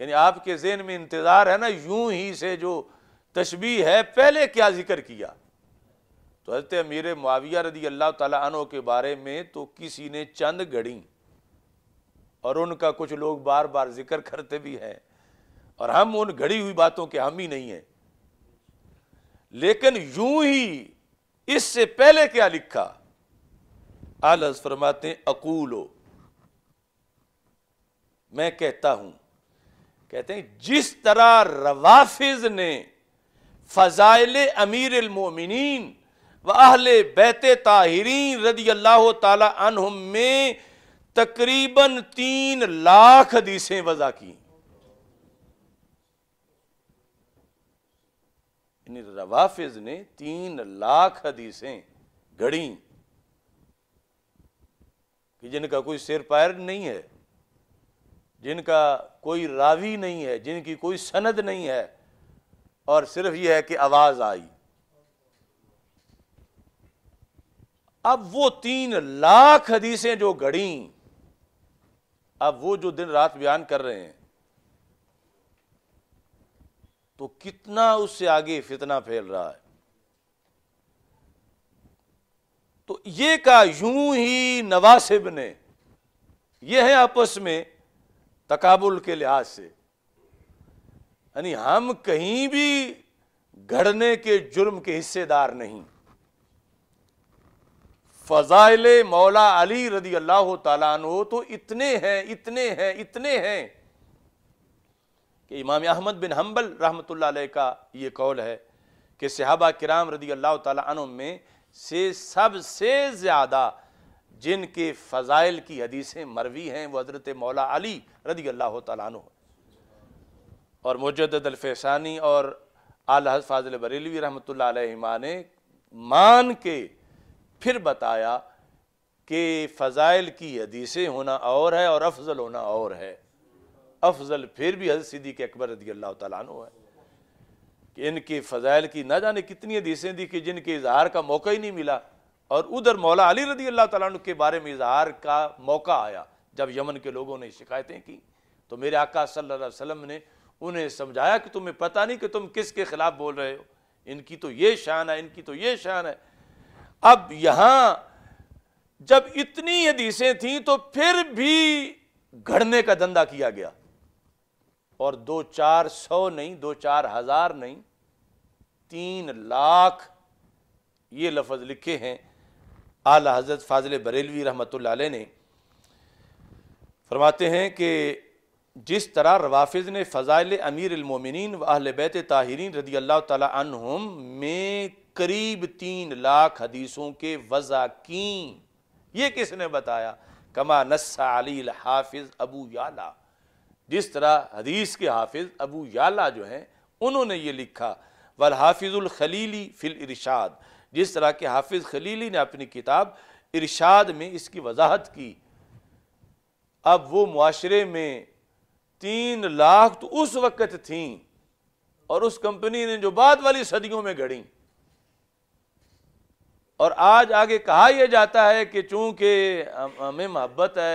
यानी आपके जेन में इंतज़ार है ना यूं ही से जो तशबी है पहले क्या जिक्र किया तो हजरत अमीर माविया रदी अल्लाह तला के बारे में तो किसी ने चंद गढ़ी और उनका कुछ लोग बार बार जिक्र करते भी हैं और हम उन घड़ी हुई बातों के हम ही नहीं हैं लेकिन यूं ही इससे पहले क्या लिखा आलस फरमाते अकूलो मैं कहता हूं कहते हैं जिस तरह रवाफिज ने फजाइल अमीर मोमिन वाहले बैत ताहरी रदी अल्लाह तुम में तकरीबन तीन लाख हदीसें वज़ा की रवाफिज ने तीन लाख हदीसें गढ़ी कि जिनका कोई सिर पैर नहीं है जिनका कोई रावी नहीं है जिनकी कोई सनद नहीं है और सिर्फ यह है कि आवाज़ आई अब वो तीन लाख हदीसें जो गढ़ी अब वो जो दिन रात बयान कर रहे हैं तो कितना उससे आगे फितना फैल रहा है तो ये का यूं ही नवासिब ने ये है आपस में तकाबुल के लिहाज से यानी हम कहीं भी घड़ने के जुर्म के हिस्सेदार नहीं फ़ज़ाइल मौला अली रदी अल्लाह तु तो इतने हैं इतने हैं इतने हैं कि इमाम अहमद बिन हम्बल रहमत का ये कौल है कि सिहाबा किराम रदी अल्लाह तु में से सबसे ज़्यादा जिनके फ़ज़ाइल की हदीसें मरवी हैं वह हज़रत मौला अली रदी अल्लाह तु और मुजदलफ़ानी और आल फाजिल बरेलवी रहमत ने मान के फिर बताया कि फ़ज़ाइल की हदीसें होना और है और अफजल होना और है अफजल फिर भी हजरत सिद्दीक अकबर रदी अल्लाह तु है कि इनके फ़ज़ाइल की ना जाने कितनी हदीसें दी कि जिनके इजहार का मौका ही नहीं मिला और उधर मौला अली रदी अल्लाह तु के बारे में इजहार का मौका आया जब यमन के लोगों ने शिकायतें की तो मेरे आका सल्लल्लाहु अलैहि वसल्लम ने उन्हें समझाया कि तुम्हें पता नहीं कि तुम किसके ख़िलाफ़ बोल रहे हो इनकी तो ये शान है इनकी तो ये शान है अब यहां जब इतनी हदीसें थीं तो फिर भी घड़ने का धंधा किया गया और दो चार सौ नहीं दो चार हजार नहीं तीन लाख ये लफज लिखे हैं आला हजरत फाजिल बरेलवी रहमत ने फरमाते हैं कि जिस तरह रवाफिज ने फ़ज़ाइल अमीर अमीरमिन व अहल बैत ताहरीन रदी अल्लाह तुम में करीब तीन लाख हदीसों के वज़ा की ये किसने बताया कमा नस्सा हाफिज़ अबू याला जिस तरह हदीस के हाफिज़ अबू याला जो हैं उन्होंने ये लिखा वल हाफिज़ुल खलीली फ़िल इरशाद जिस तरह के हाफिज़ खलीली ने अपनी किताब इरशाद में इसकी वजाहत की अब वो मुआरे में तीन लाख तो उस वक़्त थी और उस कंपनी ने जो बाद वाली सदियों में गढ़ी और आज आगे कहा यह जाता है कि चूंकि हमें मोहब्बत है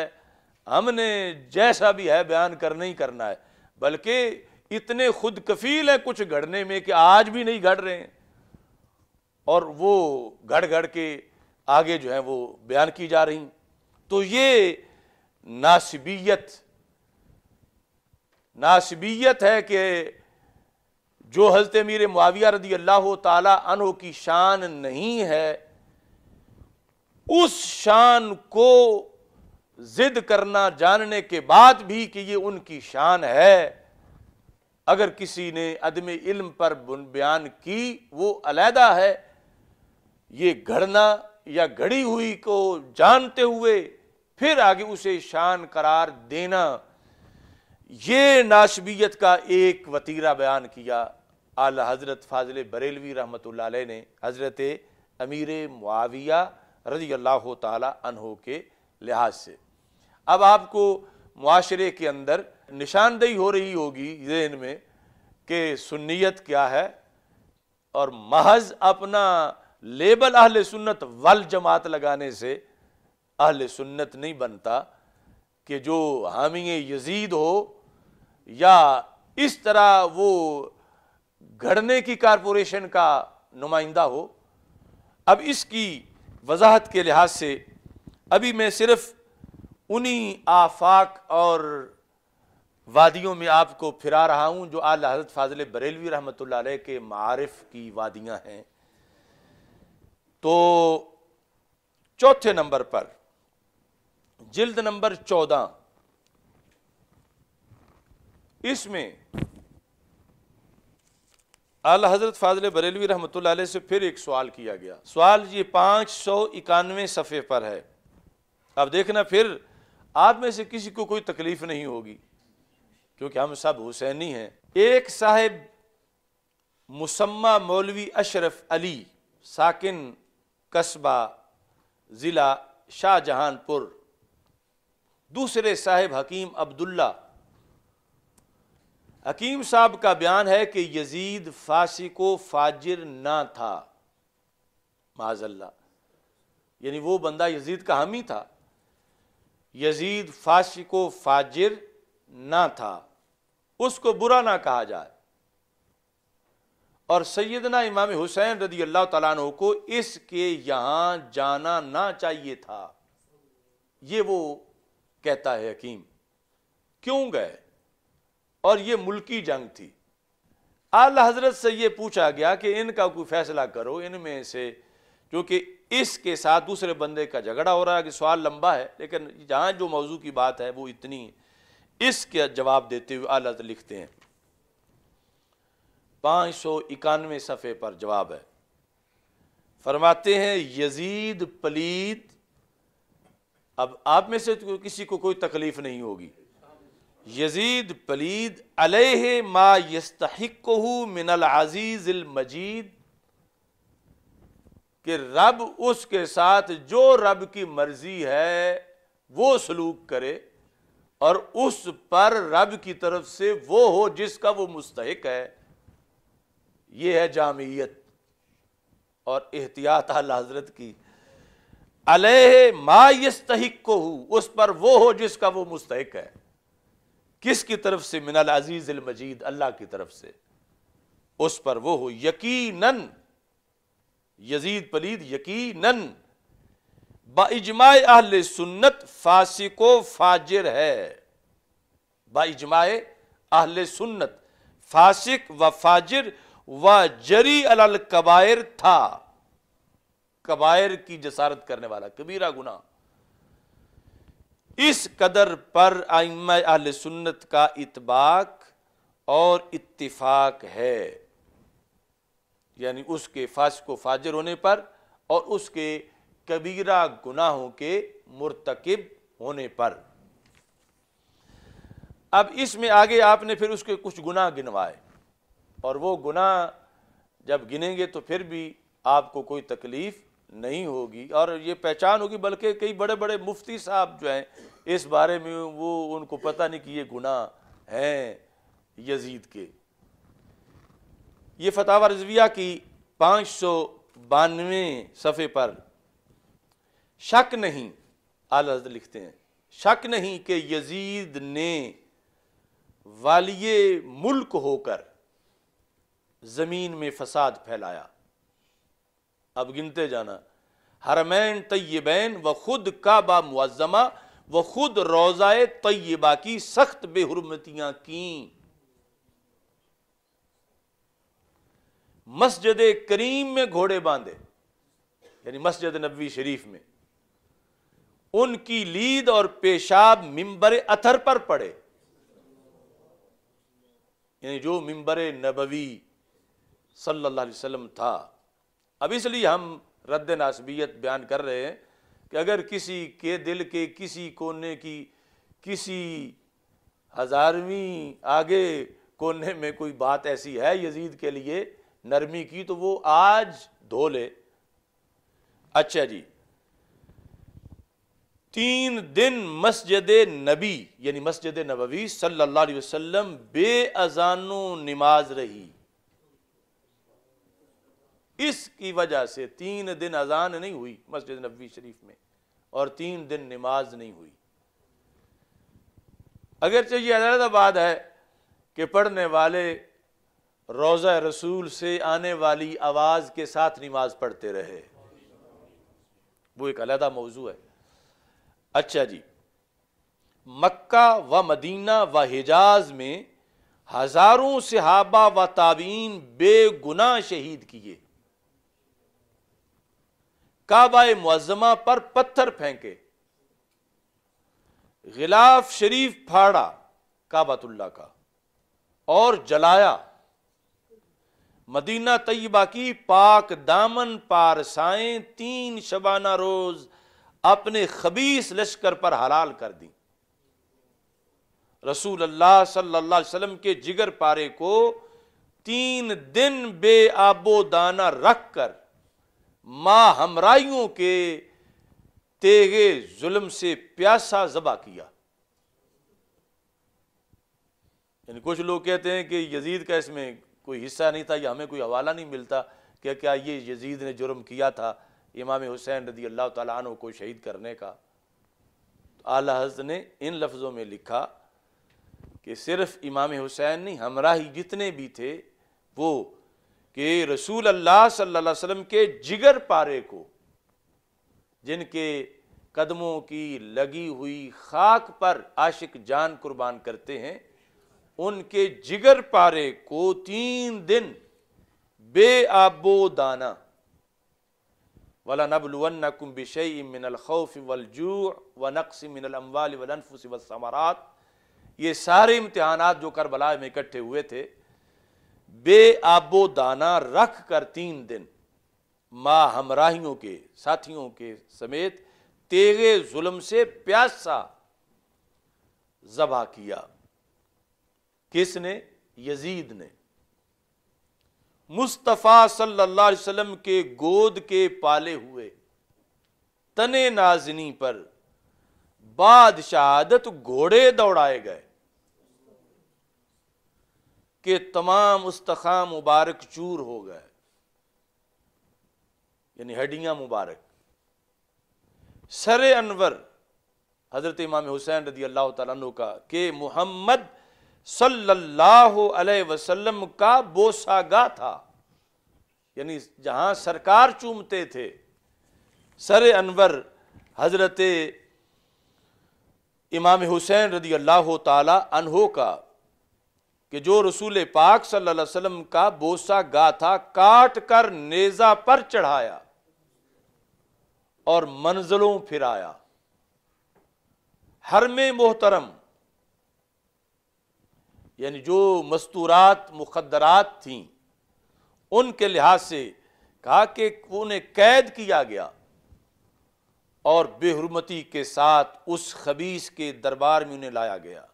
हमने जैसा भी है बयान करना ही करना है बल्कि इतने खुद कफील हैं कुछ घड़ने में कि आज भी नहीं घड़ रहे हैं और वो घड़ घड़ के आगे जो है वो बयान की जा रही तो ये नासिबियत नासिबियत है कि जो हजरत मीर मुआविया रदी अल्लाह तला की शान नहीं है उस शान को जिद करना जानने के बाद भी कि ये उनकी शान है अगर किसी ने अदम इल्म पर बयान की वो अलहदा है ये घड़ना या घड़ी हुई को जानते हुए फिर आगे उसे शान करार देना ये नाशबियत का एक वतीरा बयान किया आला हज़रत फाजिल बरेलवी रहमत ने हज़रत अमीर मुआविया रजी अल्लाह तहों के लिहाज से अब आपको माशरे के अंदर निशानदेही हो रही होगी जहन में कि सुन्नीत क्या है और महज अपना लेबल अहल सुन्नत वल जमात लगाने से अहल सुन्नत नहीं बनता कि जो हामी यजीद हो या इस तरह वो घड़ने की कारपोरेशन का नुमाइंदा हो अब इसकी वजाहत के लिहाज से अभी मैं सिर्फ उन्हीं आफाक और वादियों में आपको फिरा रहा हूँ जो आल हजरत फाजिल बरेलवी रहमत के मारफ की वादियाँ हैं तो चौथे नंबर पर जिल्द नंबर चौदह इसमें आला हज़रत फाजिल बरेलवी रहमत से फिर एक सवाल किया गया सवाल ये पाँच सौ इक्यानवे सफ़े पर है अब देखना फिर आप में से किसी को कोई तकलीफ़ नहीं होगी क्योंकि हम सब हुसैनी हैं एक साहेब मुसम्मा मौलवी अशरफ अली साकििन कस्बा ज़िला शाहजहानपुर दूसरे साहेब हकीम अब्दुल्ला हकीम साहब का बयान है कि यजीद को फाजिर ना था माजल्ला यानी वो बंदा यजीद का हम ही था यजीद को फाजिर ना था उसको बुरा ना कहा जाए और सैदना इमाम हुसैन रदी अल्लाह तु को इसके यहां जाना ना चाहिए था ये वो कहता है हकीम क्यों गए और ये मुल्की जंग थी आला हजरत से ये पूछा गया कि इनका कोई फैसला करो इनमें से जो कि इसके साथ दूसरे बंदे का झगड़ा हो रहा है कि सवाल लंबा है लेकिन जहाँ जो मौजू की बात है वो इतनी है इसके जवाब देते हुए आला लिखते हैं पाँच सौ इक्यानवे सफ़े पर जवाब है फरमाते हैं यजीद पलीद अब आप में से तो किसी को कोई तकलीफ़ नहीं होगी यजीद पलीद अलह मा यस्तक मिनल अजीज मजीद कि रब उसके साथ जो रब की मर्जी है वो सलूक करे और उस पर रब की तरफ से वो हो जिसका वो मुस्तक है ये है जामियत और एहतियात हजरत की अलह मा यस्तक उस पर वो हो जिसका वो मुस्तक है किसकी तरफ से मिनल अजीज मजीद अल्लाह की तरफ से उस पर वो हो यकीनन यजीद पलीद यकीनन बाजमाय अहल सुन्नत फासिको फाजिर है बाजमाय अहल सुन्नत फासिक व फाजिर व जरी अल कबायर था कबायर की जसारत करने वाला कबीरा गुना इस कदर पर आइम सुन्नत का इतबाक और इतफाक है यानी उसके फास को फाजर होने पर और उसके कबीरा गुनाहों के मुरतकब होने पर अब इसमें आगे आपने फिर उसके कुछ गुनाह गिनवाए और वो गुनाह जब गिनेंगे तो फिर भी आपको कोई तकलीफ़ नहीं होगी और ये पहचान होगी बल्कि कई बड़े बड़े मुफ्ती साहब जो हैं इस बारे में वो उनको पता नहीं कि ये गुना हैं यजीद के ये फतावा रजविया की पाँच सौ बानवे सफ़े पर शक नहीं आल लिखते हैं शक नहीं कि यजीद ने वालिय मुल्क होकर ज़मीन में फसाद फैलाया अब गिनते जाना हरमैन तय्यबैन व खुद का बा मुआजमा व खुद रोज़ाए तय्यबा की सख्त बेहरमतियां की मस्जिद करीम में घोड़े बांधे यानी मस्जिद नबी शरीफ में उनकी लीद और पेशाब मिंबर अथर पर पड़े यानी जो मिंबर नबवी सल्लल्लाहु अलैहि वसल्लम था अब इसलिए हम रद्द नासबियत बयान कर रहे हैं कि अगर किसी के दिल के किसी कोने की किसी हज़ारवीं आगे कोने में कोई बात ऐसी है यजीद के लिए नरमी की तो वो आज धो ले अच्छा जी तीन दिन मस्जिद नबी यानी मस्जिद नबवी सल्लल्लाहु अलैहि वसल्लम बेअजानो नमाज रही इसकी वजह से तीन दिन अजान नहीं हुई मस्जिद नबी शरीफ में और तीन दिन नमाज नहीं हुई अगरचे ये हैदराबाद है कि पढ़ने वाले रोज़ा रसूल से आने वाली आवाज़ के साथ नमाज पढ़ते रहे वो एक अलहदा मौजू है अच्छा जी मक्का व मदीना व हिजाज में हज़ारों सहाबा व ताबीन बेगुना शहीद किए काबा मुआजमा पर पत्थर फेंके गिलाफ शरीफ फाड़ा काबातुल्ला का और जलाया मदीना तयबा की पाक दामन पारसाएं तीन शबाना रोज अपने खबीस लश्कर पर हलाल कर दी रसूल अल्लाह सल्लल्लाहु अलैहि वसल्लम के जिगर पारे को तीन दिन बेआबोदाना रख कर माँ हमराइयों के तेगे जुल्म से प्यासा जबा किया यानी कुछ लोग कहते हैं कि यजीद का इसमें कोई हिस्सा नहीं था या हमें कोई हवाला नहीं मिलता कि क्या ये यजीद ने जुर्म किया था इमाम हुसैन रदी अल्लाह तु को शहीद करने का तो आला हजरत ने इन लफ्ज़ों में लिखा कि सिर्फ इमाम हुसैन नहीं हमराही जितने भी थे वो कि रसूल अल्लाह सल्लल्लाहु अलैहि वसल्लम के जिगर पारे को जिनके कदमों की लगी हुई खाक पर आशिक जान कुर्बान करते हैं उनके जिगर पारे को तीन दिन बे आबो दाना वला नबलवन कुम्बिशई मिनल खौफ वलजू व नक्स मिनल अम्वाल वलनफुस वसमरात ये सारे इम्तहान जो करबला में इकट्ठे हुए थे बेआबो दाना रख कर तीन दिन माँ हमराहियों के साथियों के समेत तेगे जुल्म से प्यासा जबा किया किसने यजीद ने मुस्तफ़ा सल्लल्लाहु अलैहि वसल्लम के गोद के पाले हुए तने नाजनी पर बाद घोड़े दौड़ाए गए के तमाम उस्तखा मुबारक चूर हो गए यानी हड्डियां मुबारक सरे अनवर हज़रत इमाम हुसैन रदी अल्लाह तु का के मोहम्मद सल्लल्लाहु अलैहि वसल्लम का बोसागा था यानी जहां सरकार चूमते थे सरे अनवर हज़रत इमाम हुसैन रदी अल्लाह अनहो का कि जो रसूल पाक सल्लल्लाहु अलैहि वसल्लम का बोसा गाथा काट कर नेजा पर चढ़ाया और मंजिलों फिराया हर में मोहतरम यानी जो मस्तूरात मुखदरात थी उनके लिहाज से कहा कि उन्हें कैद किया गया और बेहरमती के साथ उस खबीस के दरबार में उन्हें लाया गया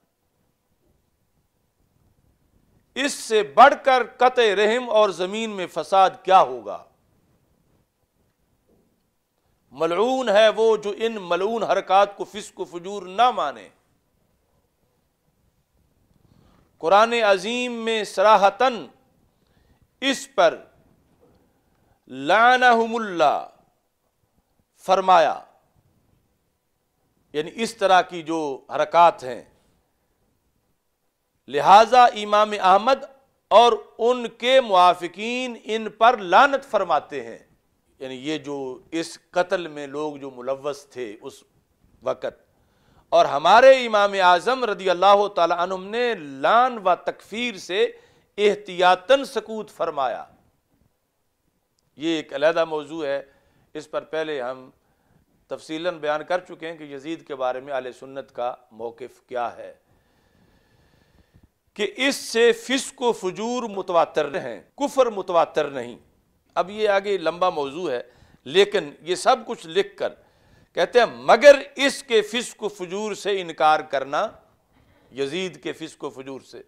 इससे बढ़कर कत रहम और जमीन में फसाद क्या होगा मलून है वो जो इन मलून हरकत को फिसक फजूर ना माने कुरान अजीम में सराहतन इस पर लानहमुल्ला फरमाया यानी इस तरह की जो हरकत हैं लिहाजा इमाम अहमद और उनके मुआफिकीन इन पर लानत फरमाते हैं यानी ये जो इस कत्ल में लोग जो मुलवस थे उस वक़्त और हमारे इमाम आज़म रदी अल्लाह तुम ने लान व तकफीर से एहतियातन सकूत फरमाया ये एक अलहदा मौजू है इस पर पहले हम तफसीला बयान कर चुके हैं कि यजीद के बारे में आल सुन्नत का मौक़ क्या है कि इससे फिस्क व फजूर मुतवातर हैं कुफर मुतवातर नहीं अब ये आगे लंबा मौजू है लेकिन ये सब कुछ लिख कर कहते हैं मगर इसके फिस्क फजूर से इनकार करना यजीद के फिस्क फजूर से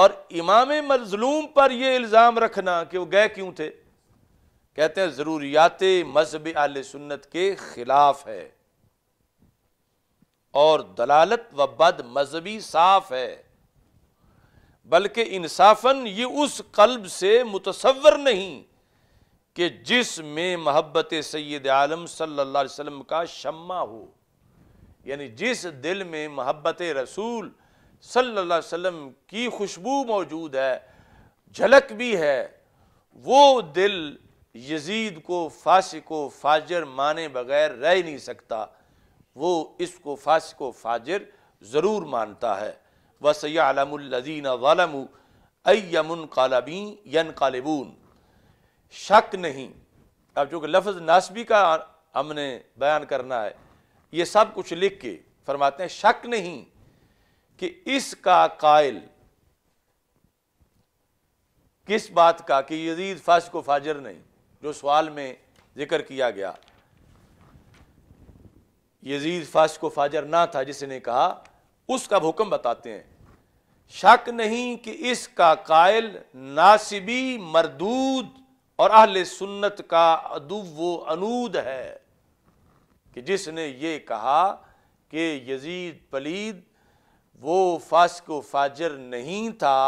और इमाम मजलूम पर यह इल्ज़ाम रखना कि वो गए क्यों थे कहते हैं ज़रूरियात मजहब आल सुन्नत के ख़िलाफ़ है और दलालत व बद मजहबी साफ है बल्कि इंसाफन ये उस कल्ब से मुतसवर नहीं कि जिसमें महब्बत सैद आलम सल्ला वसम का शम्मा हो यानी जिस दिल में महब्बत रसूल सल्ला वम की खुशबू मौजूद है झलक भी है वो दिल यजीद को फासिक को फाजर माने बगैर रह नहीं सकता वो इसको फासिक को फाजर ज़रूर मानता है व सयामदीन वालम यन कालबून शक नहीं अब जो लफ्ज़ नासबी का हमने बयान करना है ये सब कुछ लिख के फरमाते हैं शक नहीं कि इसका कायल किस बात का कि यजीद फस को फाजर नहीं जो सवाल में जिक्र किया गया यजीद फस को फाजर ना था जिसने कहा उसका हुक्म बताते हैं शक नहीं कि इसका कायल नासिबी मरदूद और अहले सुन्नत का अदुब अनूद है कि जिसने ये कहा कि यजीद पलीद वो फासक फाजर नहीं था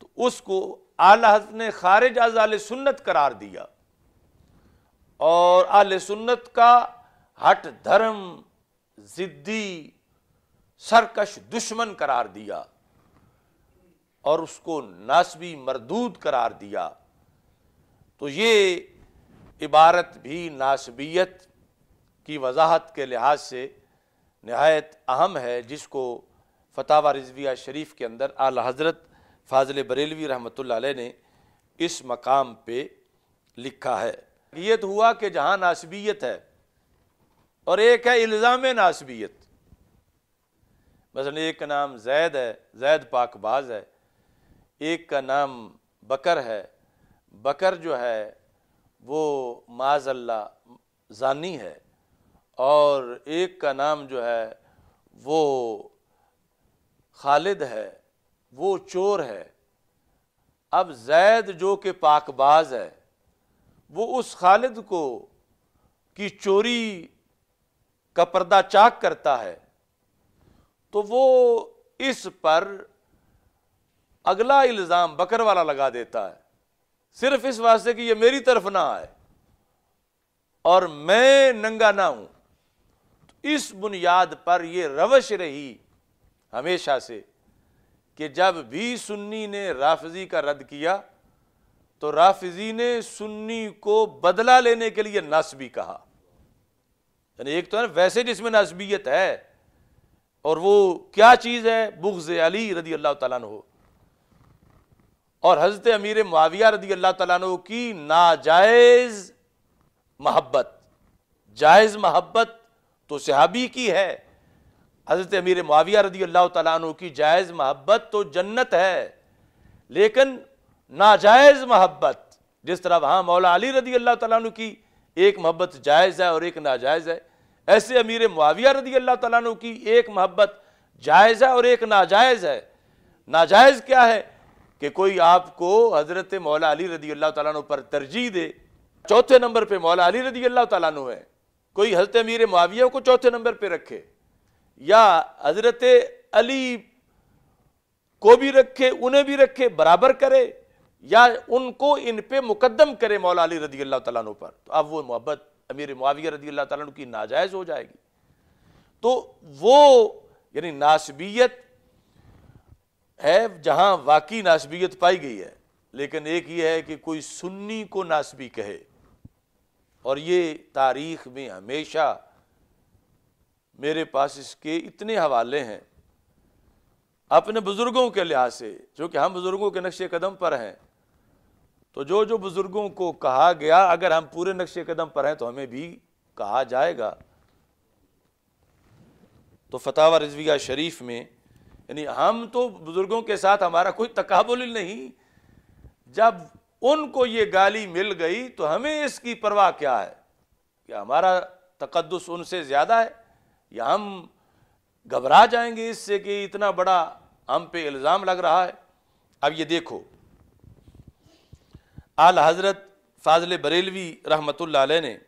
तो उसको आला हजरत ने खारिज आज आल सुन्नत करार दिया और आल सुन्नत का हट धर्म ज़िद्दी सरकश दुश्मन करार दिया और उसको नासबी मरदूद करार दिया तो ये इबारत भी नासबियत की वजाहत के लिहाज से नहायत अहम है जिसको फतावा रिजविया शरीफ के अंदर आला हज़रत फाजिल बरेलवी रहमत ने इस मकाम पे लिखा है ये तो हुआ कि जहाँ नासबियत है और एक है इल्ज़ाम नासबियत मसलन एक का नाम जैद है जैद पाकबाज है एक का नाम बकर है बकर जो है वो माजल्ला जानी है और एक का नाम जो है वो खालिद है वो चोर है अब जैद जो कि पाकबाज है वो उस खालिद को की चोरी का पर्दा चाक करता है तो वो इस पर अगला इल्ज़ाम बकर वाला लगा देता है सिर्फ इस वास्ते कि ये मेरी तरफ ना आए और मैं नंगा ना हूं तो इस बुनियाद पर ये रवश रही हमेशा से कि जब भी सुन्नी ने राफजी का रद्द किया तो राफजी ने सुन्नी को बदला लेने के लिए नस्बी कहा यानी एक तो है वैसे जिसमें नस्बियत है और वो क्या चीज़ है बुग्ज़ अली रदी अल्लाह हो और हज़रत अमीर माविया रदी अल्लाह तु की नाजायज़ महब्बत जायज़ महब्बत तो सहाबी की है हज़रत अमीर माविया रदी अल्लाह तला की जायज़ महब्बत तो जन्नत है लेकिन नाजायज़ महब्बत जिस तरह वहाँ मौला अली रदी अल्लाह तला की एक मोहब्बत जायज़ है और एक नाजायज़ है ऐसे अमीर मुआविया रदी अल्लाह तु की एक मोहब्बत जायज़ है और एक नाजायज़ है नाजायज़ क्या है कि कोई आपको हज़रत मौला अली रदी अल्लाह तु पर तरजीह दे चौथे नंबर पर मौला अली रदी अल्लाह तु है कोई हज़रत अमीर मुआविया को चौथे नंबर पर रखे या हज़रत अली को भी रखे उन्हें भी रखे बराबर करे या उनको इन पे मुकदम करे मौला अली रदी अल्लाह तु पर तो अब वो मोहब्बत अमीर मुआविया रदी अल्लाह तु की नाजायज़ हो जाएगी तो वो यानी नासबियत है जहाँ वाकई नासबियत पाई गई है लेकिन एक ये है कि कोई सुन्नी को नासबी कहे और ये तारीख में हमेशा मेरे पास इसके इतने हवाले हैं अपने बुज़ुर्गों के लिहाज से जो कि हम बुज़ुर्गों के नक्श कदम पर हैं तो जो जो बुज़ुर्गों को कहा गया अगर हम पूरे नक्शे कदम पर हैं तो हमें भी कहा जाएगा तो फतावा रजविया शरीफ में यानी हम तो बुज़ुर्गों के साथ हमारा कोई तकबुल नहीं जब उनको ये गाली मिल गई तो हमें इसकी परवाह क्या है कि हमारा तकदस उनसे ज़्यादा है या हम घबरा जाएंगे इससे कि इतना बड़ा हम पे इल्ज़ाम लग रहा है अब ये देखो आल हज़रत फाजिल बरेलवी रहमत ने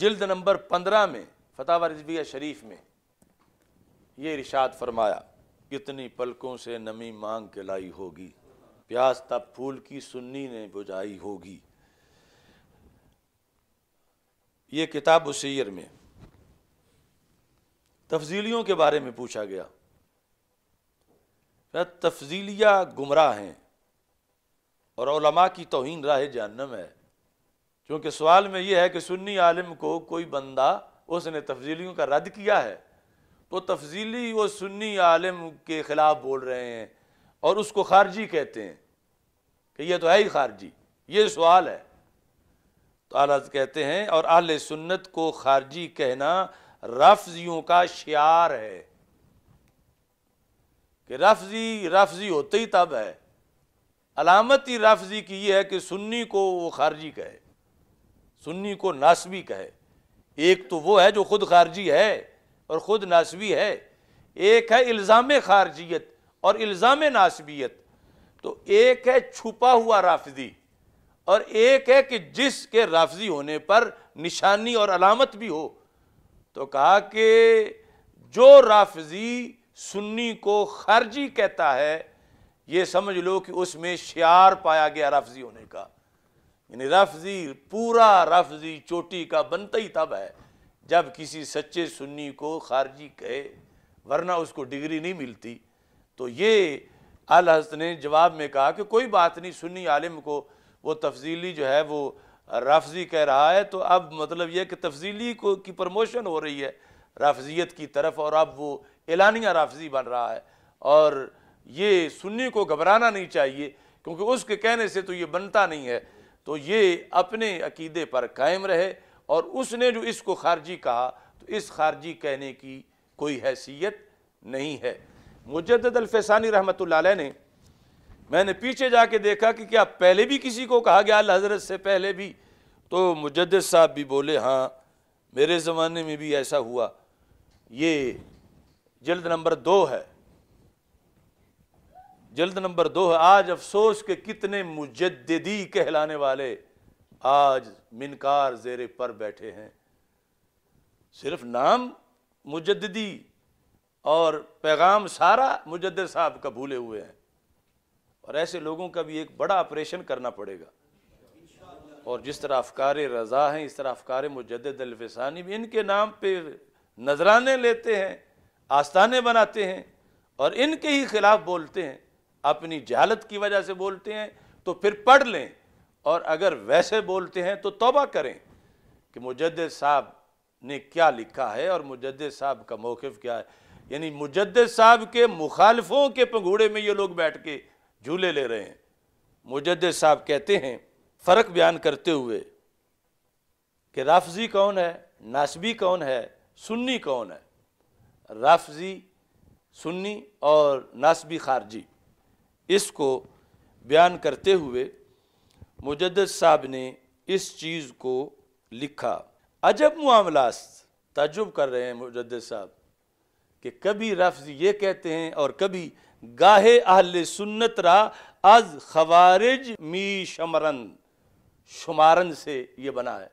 जल्द नंबर पंद्रह में फतावा रजविया शरीफ में ये इरशाद फरमाया कितनी पलकों से नमी मांग के लाई होगी प्यास तब फूल की सुन्नी ने बुझाई होगी ये किताब उसर में तफजीलियों के बारे में पूछा गया तफजीलिया गुमराह हैं और की तोहन राह जानम है क्योंकि सवाल में यह है कि सुन्नी आलिम को कोई बंदा उसने तफजीलियों का रद्द किया है तो तफजीली वो सुन्नी आलिम के ख़िलाफ़ बोल रहे हैं और उसको खारजी कहते हैं कि यह तो है ही खारजी ये सवाल है तो आलाज कहते हैं और आल सुन्नत को खारजी कहना रफजियों का शार है कि रफजी रफजी होते ही तब है अलामती राफजी की यह है कि सुन्नी को वो खारजी कहे सुन्नी को नासवी कहे एक तो वो है जो खुद खारजी है और ख़ुद नासवी है एक है इल्ज़ाम खारजियत और इल्ज़ाम नासबियत तो एक है छुपा हुआ राफजी और एक है कि जिसके राफजी होने पर निशानी और अलामत भी हो तो कहा कि जो राफजी सुन्नी को खारजी कहता है ये समझ लो कि उसमें शार पाया गया रफजी होने का यानी रफजी पूरा रफजी चोटी का बनता ही तब है जब किसी सच्चे सुन्नी को खारजी कहे वरना उसको डिग्री नहीं मिलती तो ये अल हस्त ने जवाब में कहा कि कोई बात नहीं सुन्नी आलिम को वो तफजीली जो है वो रफजी कह रहा है तो अब मतलब यह कि तफजीली को की प्रमोशन हो रही है रफजियत की तरफ और अब वो एलानिया रफजी बन रहा है और ये सुन्नी को घबराना नहीं चाहिए क्योंकि उसके कहने से तो ये बनता नहीं है तो ये अपने अकीदे पर कायम रहे और उसने जो इसको खारजी कहा तो इस खारजी कहने की कोई हैसियत नहीं है मुजद अलफसानी रहमत ने मैंने पीछे जाके देखा कि क्या पहले भी किसी को कहा गया हज़रत से पहले भी तो मुजद साहब भी बोले हाँ मेरे ज़माने में भी ऐसा हुआ ये जल्द नंबर दो है जल्द नंबर दो है आज अफसोस के कितने मुजद्दी कहलाने वाले आज मिनकार जेरे पर बैठे हैं सिर्फ नाम मुजदी और पैगाम सारा मुजद साहब का भूले हुए हैं और ऐसे लोगों का भी एक बड़ा ऑपरेशन करना पड़ेगा और जिस तरह अफकार रज़ा हैं इस तरह अफकार मुजदानी भी इनके नाम पे नजराने लेते हैं आस्थाने बनाते हैं और इनके ही खिलाफ बोलते हैं अपनी जहालत की वजह से बोलते हैं तो फिर पढ़ लें और अगर वैसे बोलते हैं तो तोबा करें कि मुजद साहब ने क्या लिखा है और मुजद साहब का मौक़ क्या है यानी मुजद साहब के मुखालफों के पंगूड़े में ये लोग बैठ के झूले ले रहे हैं मुजद साहब कहते हैं फ़र्क बयान करते हुए कि राफजी कौन है नासबी कौन है सुन्नी कौन है राफजी सुन्नी और नासबी खारजी इसको बयान करते हुए मुजद साहब ने इस चीज़ को लिखा अजब मामलास तजुब कर रहे हैं मुजद साहब कि कभी रफ्ज ये कहते हैं और कभी गाहे अहल सुन्नत रा अज खवारिज मी शमरन शुमारन से ये बना है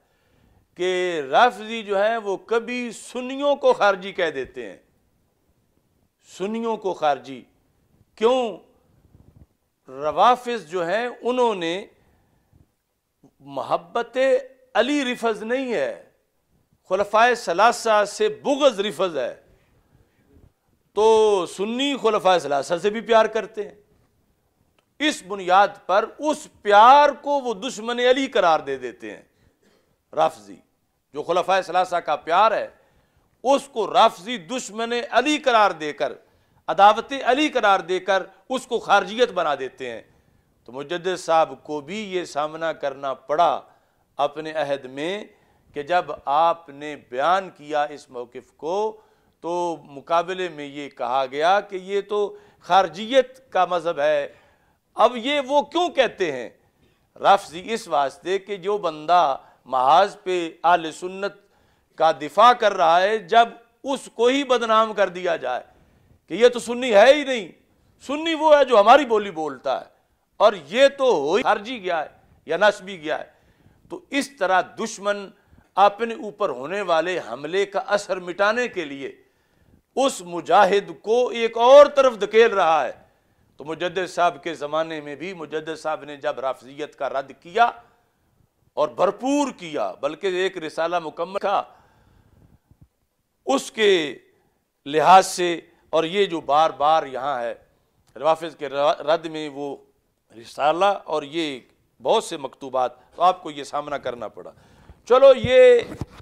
कि राफजी जो है वो कभी सुनियों को खारजी कह देते हैं सुनियों को खारजी क्यों रवाफिज जो हैं उन्होंने मोहब्बत अली रिफज नहीं है खलफा सलासा से बुगज रिफज है तो सुन्नी खलफा सलासा से भी प्यार करते हैं इस बुनियाद पर उस प्यार को वो दुश्मन अली करार दे देते हैं राफजी जो खलफा सलासा का प्यार है उसको राफजी दुश्मन अली करार देकर अदावत अली करार देकर उसको खारजियत बना देते हैं तो मुजद साहब को भी ये सामना करना पड़ा अपने अहद में कि जब आपने बयान किया इस मौक़ को तो मुकाबले में ये कहा गया कि ये तो खारजियत का मज़हब है अब ये वो क्यों कहते हैं रफ्जी इस वास्ते कि जो बंदा महाज पे आल सुन्नत का दिफा कर रहा है जब उसको ही बदनाम कर दिया जाए कि ये तो सुन्नी है ही नहीं सुन्नी वो है जो हमारी बोली बोलता है और ये तो हो हर्जी गया है या भी गया है तो इस तरह दुश्मन अपने ऊपर होने वाले हमले का असर मिटाने के लिए उस मुजाहिद को एक और तरफ धकेल रहा है तो मुजद साहब के ज़माने में भी मुजद साहब ने जब राफजियत का रद्द किया और भरपूर किया बल्कि एक रिसाला मुकम्मल था उसके लिहाज से और ये जो बार बार यहाँ है रवाफिज के रद में वो रिसाला और ये बहुत से मकतूबात तो आपको ये सामना करना पड़ा चलो ये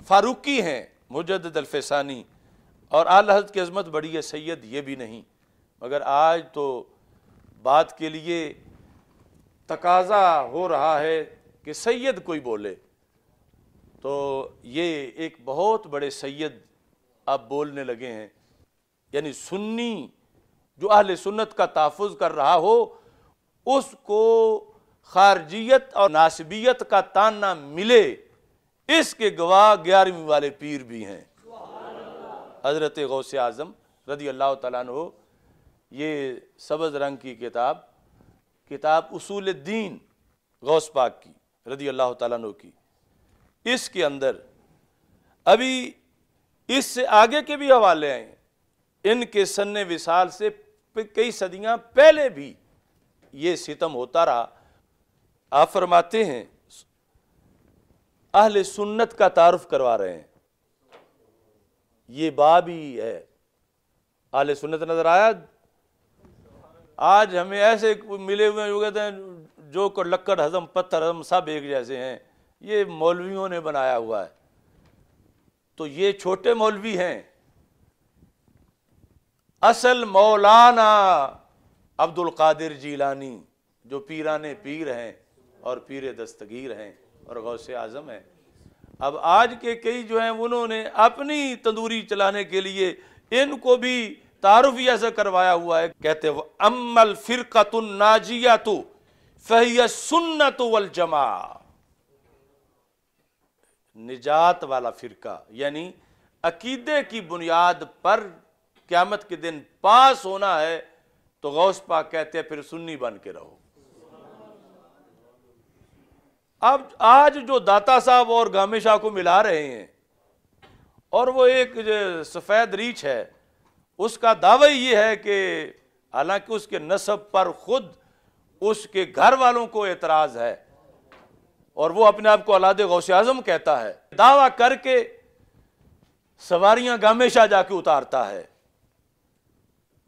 फारूकी हैं मुजद और आल हजरत की अजमत बड़ी है सैयद ये भी नहीं मगर आज तो बात के लिए तकाजा हो रहा है कि सैयद कोई बोले तो ये एक बहुत बड़े सैयद अब बोलने लगे हैं यानी सुन्नी जो अहल सुन्नत का तहफ़ कर रहा हो उसको खारजियत और नासबियत का ताना मिले इसके गवाह ग्यारहवीं वाले पीर भी हैं हज़रत गौस आज़म रदी अल्लाह तु ये सब्ज़ रंग की किताब किताब उसूल दीन गौस पाक की रदी अल्लाह तु की इसके अंदर अभी इससे आगे के भी हवाले हैं इनके सन्ने विशाल से कई सदियां पहले भी ये सितम होता रहा आप फरमाते हैं अहले सुन्नत का तारफ करवा रहे हैं ये बाब ही है अहले सुन्नत नजर आया आज हमें ऐसे मिले हुए जो कहते हैं जो को लक्कड़ हजम पत्थर हजम सब एक जैसे हैं ये मौलवियों ने बनाया हुआ है तो ये छोटे मौलवी हैं असल मौलाना अब्दुल कादिर जीलानी जो पीराने पीर हैं और पीर दस्तगीर हैं और गौसे आज़म हैं अब आज के कई जो हैं उन्होंने अपनी तंदूरी चलाने के लिए इनको भी तारुफ से करवाया हुआ है कहते वो अमल फिर नाजिया तो फहिय सुन्नत वल जमा निजात वाला फिरका यानी अकीदे की बुनियाद पर क्यामत के दिन पास होना है तो गौस पाक कहते हैं फिर सुन्नी बन के रहो अब आज जो दाता साहब और गामे शाह को मिला रहे हैं और वो एक सफ़ेद रीछ है उसका दावा ये है कि हालांकि उसके नसब पर खुद उसके घर वालों को एतराज़ है और वो अपने आप को अलाद गौश आजम कहता है दावा करके सवारियां गामेशा जाके उतारता है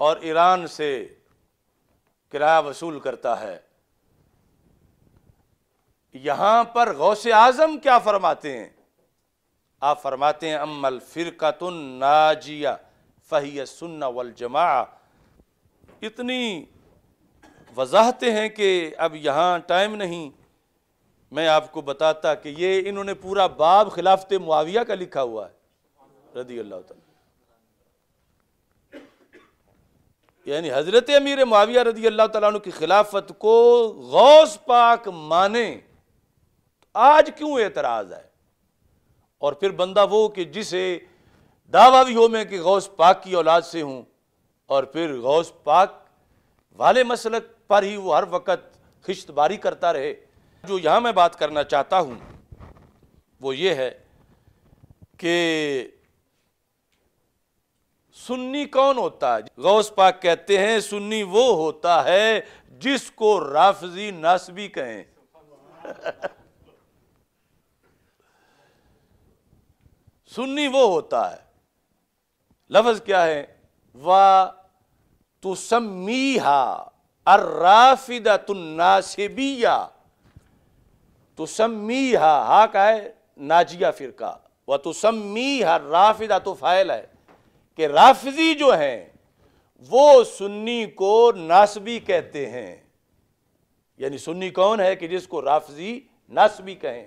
और ईरान से किराया वसूल करता है यहां पर गौस आजम क्या फरमाते हैं आप फरमाते हैं अमल फ़िरकतुन नाजिया फही सुन्न वल जमा इतनी वजाहते हैं कि अब यहाँ टाइम नहीं मैं आपको बताता कि ये इन्होंने पूरा बाब खिलाफत मुआविया का लिखा हुआ है रदी अल्लाह यानी हज़रत अमीर माविया रदी अल्लाह तु की खिलाफत को गौस पाक माने तो आज क्यों एतराज़ है और फिर बंदा वो कि जिसे दावा भी हो मैं कि गौस पाक की औलाद से हूँ और फिर गौस पाक वाले मसलक पर ही वो हर वक्त खिश्तबारी करता रहे जो यहाँ मैं बात करना चाहता हूँ वो ये है कि सुन्नी कौन होता है गौस पाक कहते हैं सुन्नी वो होता है जिसको राफजी नासबी कहें सुन्नी वो होता है लफज क्या है व तुसमीहा अर्राफिदा तुन्नासिबिया तुसमीहा हा का है नाजिया फिरका व तुसमीहा राफिदा तो फायल है कि राफजी जो हैं वो सुन्नी को नासबी कहते हैं यानी सुन्नी कौन है कि जिसको राफजी नासबी कहें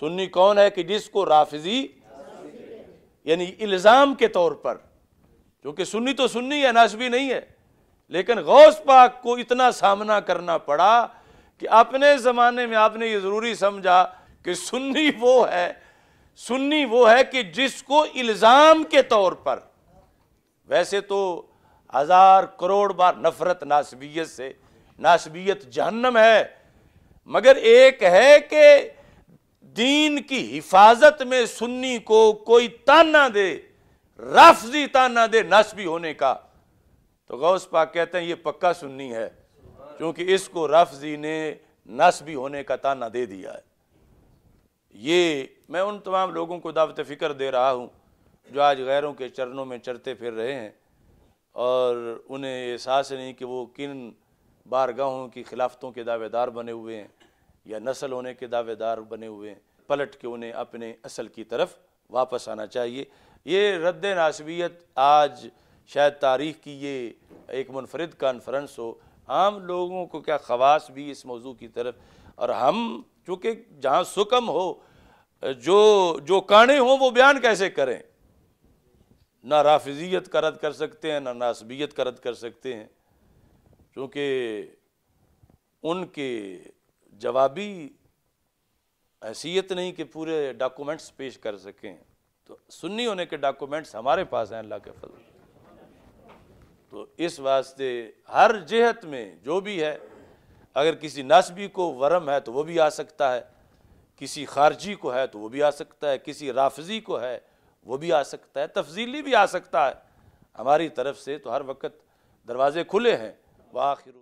सुन्नी कौन है कि जिसको राफजी यानी इल्ज़ाम के तौर पर क्योंकि सुन्नी तो सुन्नी है नासबी नहीं है लेकिन गौस पाक को इतना सामना करना पड़ा कि अपने ज़माने में आपने ये ज़रूरी समझा कि सुन्नी वो है सुन्नी वो है कि जिसको इल्ज़ाम के तौर पर वैसे तो हज़ार करोड़ बार नफ़रत नासबियत से नासबियत जहन्नम है मगर एक है कि दीन की हिफाजत में सुन्नी को कोई ताना दे राफजी ताना दे नासबी होने का तो गौस पाक कहते हैं ये पक्का सुन्नी है क्योंकि इसको राफजी ने नासबी होने का ताना दे दिया है ये मैं उन तमाम लोगों को दावत फ़िक्र दे रहा हूँ जो आज गैरों के चरणों में चरते फिर रहे हैं और उन्हें एहसास नहीं कि वो किन बारगाहों की खिलाफतों के दावेदार बने हुए हैं या नस्ल होने के दावेदार बने हुए हैं पलट के उन्हें अपने असल की तरफ वापस आना चाहिए ये रद्द नासबियत आज शायद तारीख़ की ये एक मुनफरद कॉन्फ्रेंस हो आम लोगों को क्या खवास भी इस मौजू की तरफ और हम चूँकि जहाँ सुकम हो जो जो काणे हों वो बयान कैसे करें ना राफिजियत का रद्द कर सकते हैं ना नासबियत का रद्द कर सकते हैं क्योंकि उनके जवाबी हैसियत नहीं कि पूरे डॉक्यूमेंट्स पेश कर सकें तो सुन्नी होने के डॉक्यूमेंट्स हमारे पास हैं अल्लाह के फजल तो इस वास्ते हर जहत में जो भी है अगर किसी नस्बी को वरम है तो वो भी आ सकता है किसी खारजी को है तो वो भी आ सकता है किसी राफजी को है वो भी आ सकता है तफजीली भी आ सकता है हमारी तरफ से तो हर वक्त दरवाजे खुले हैं वाखिर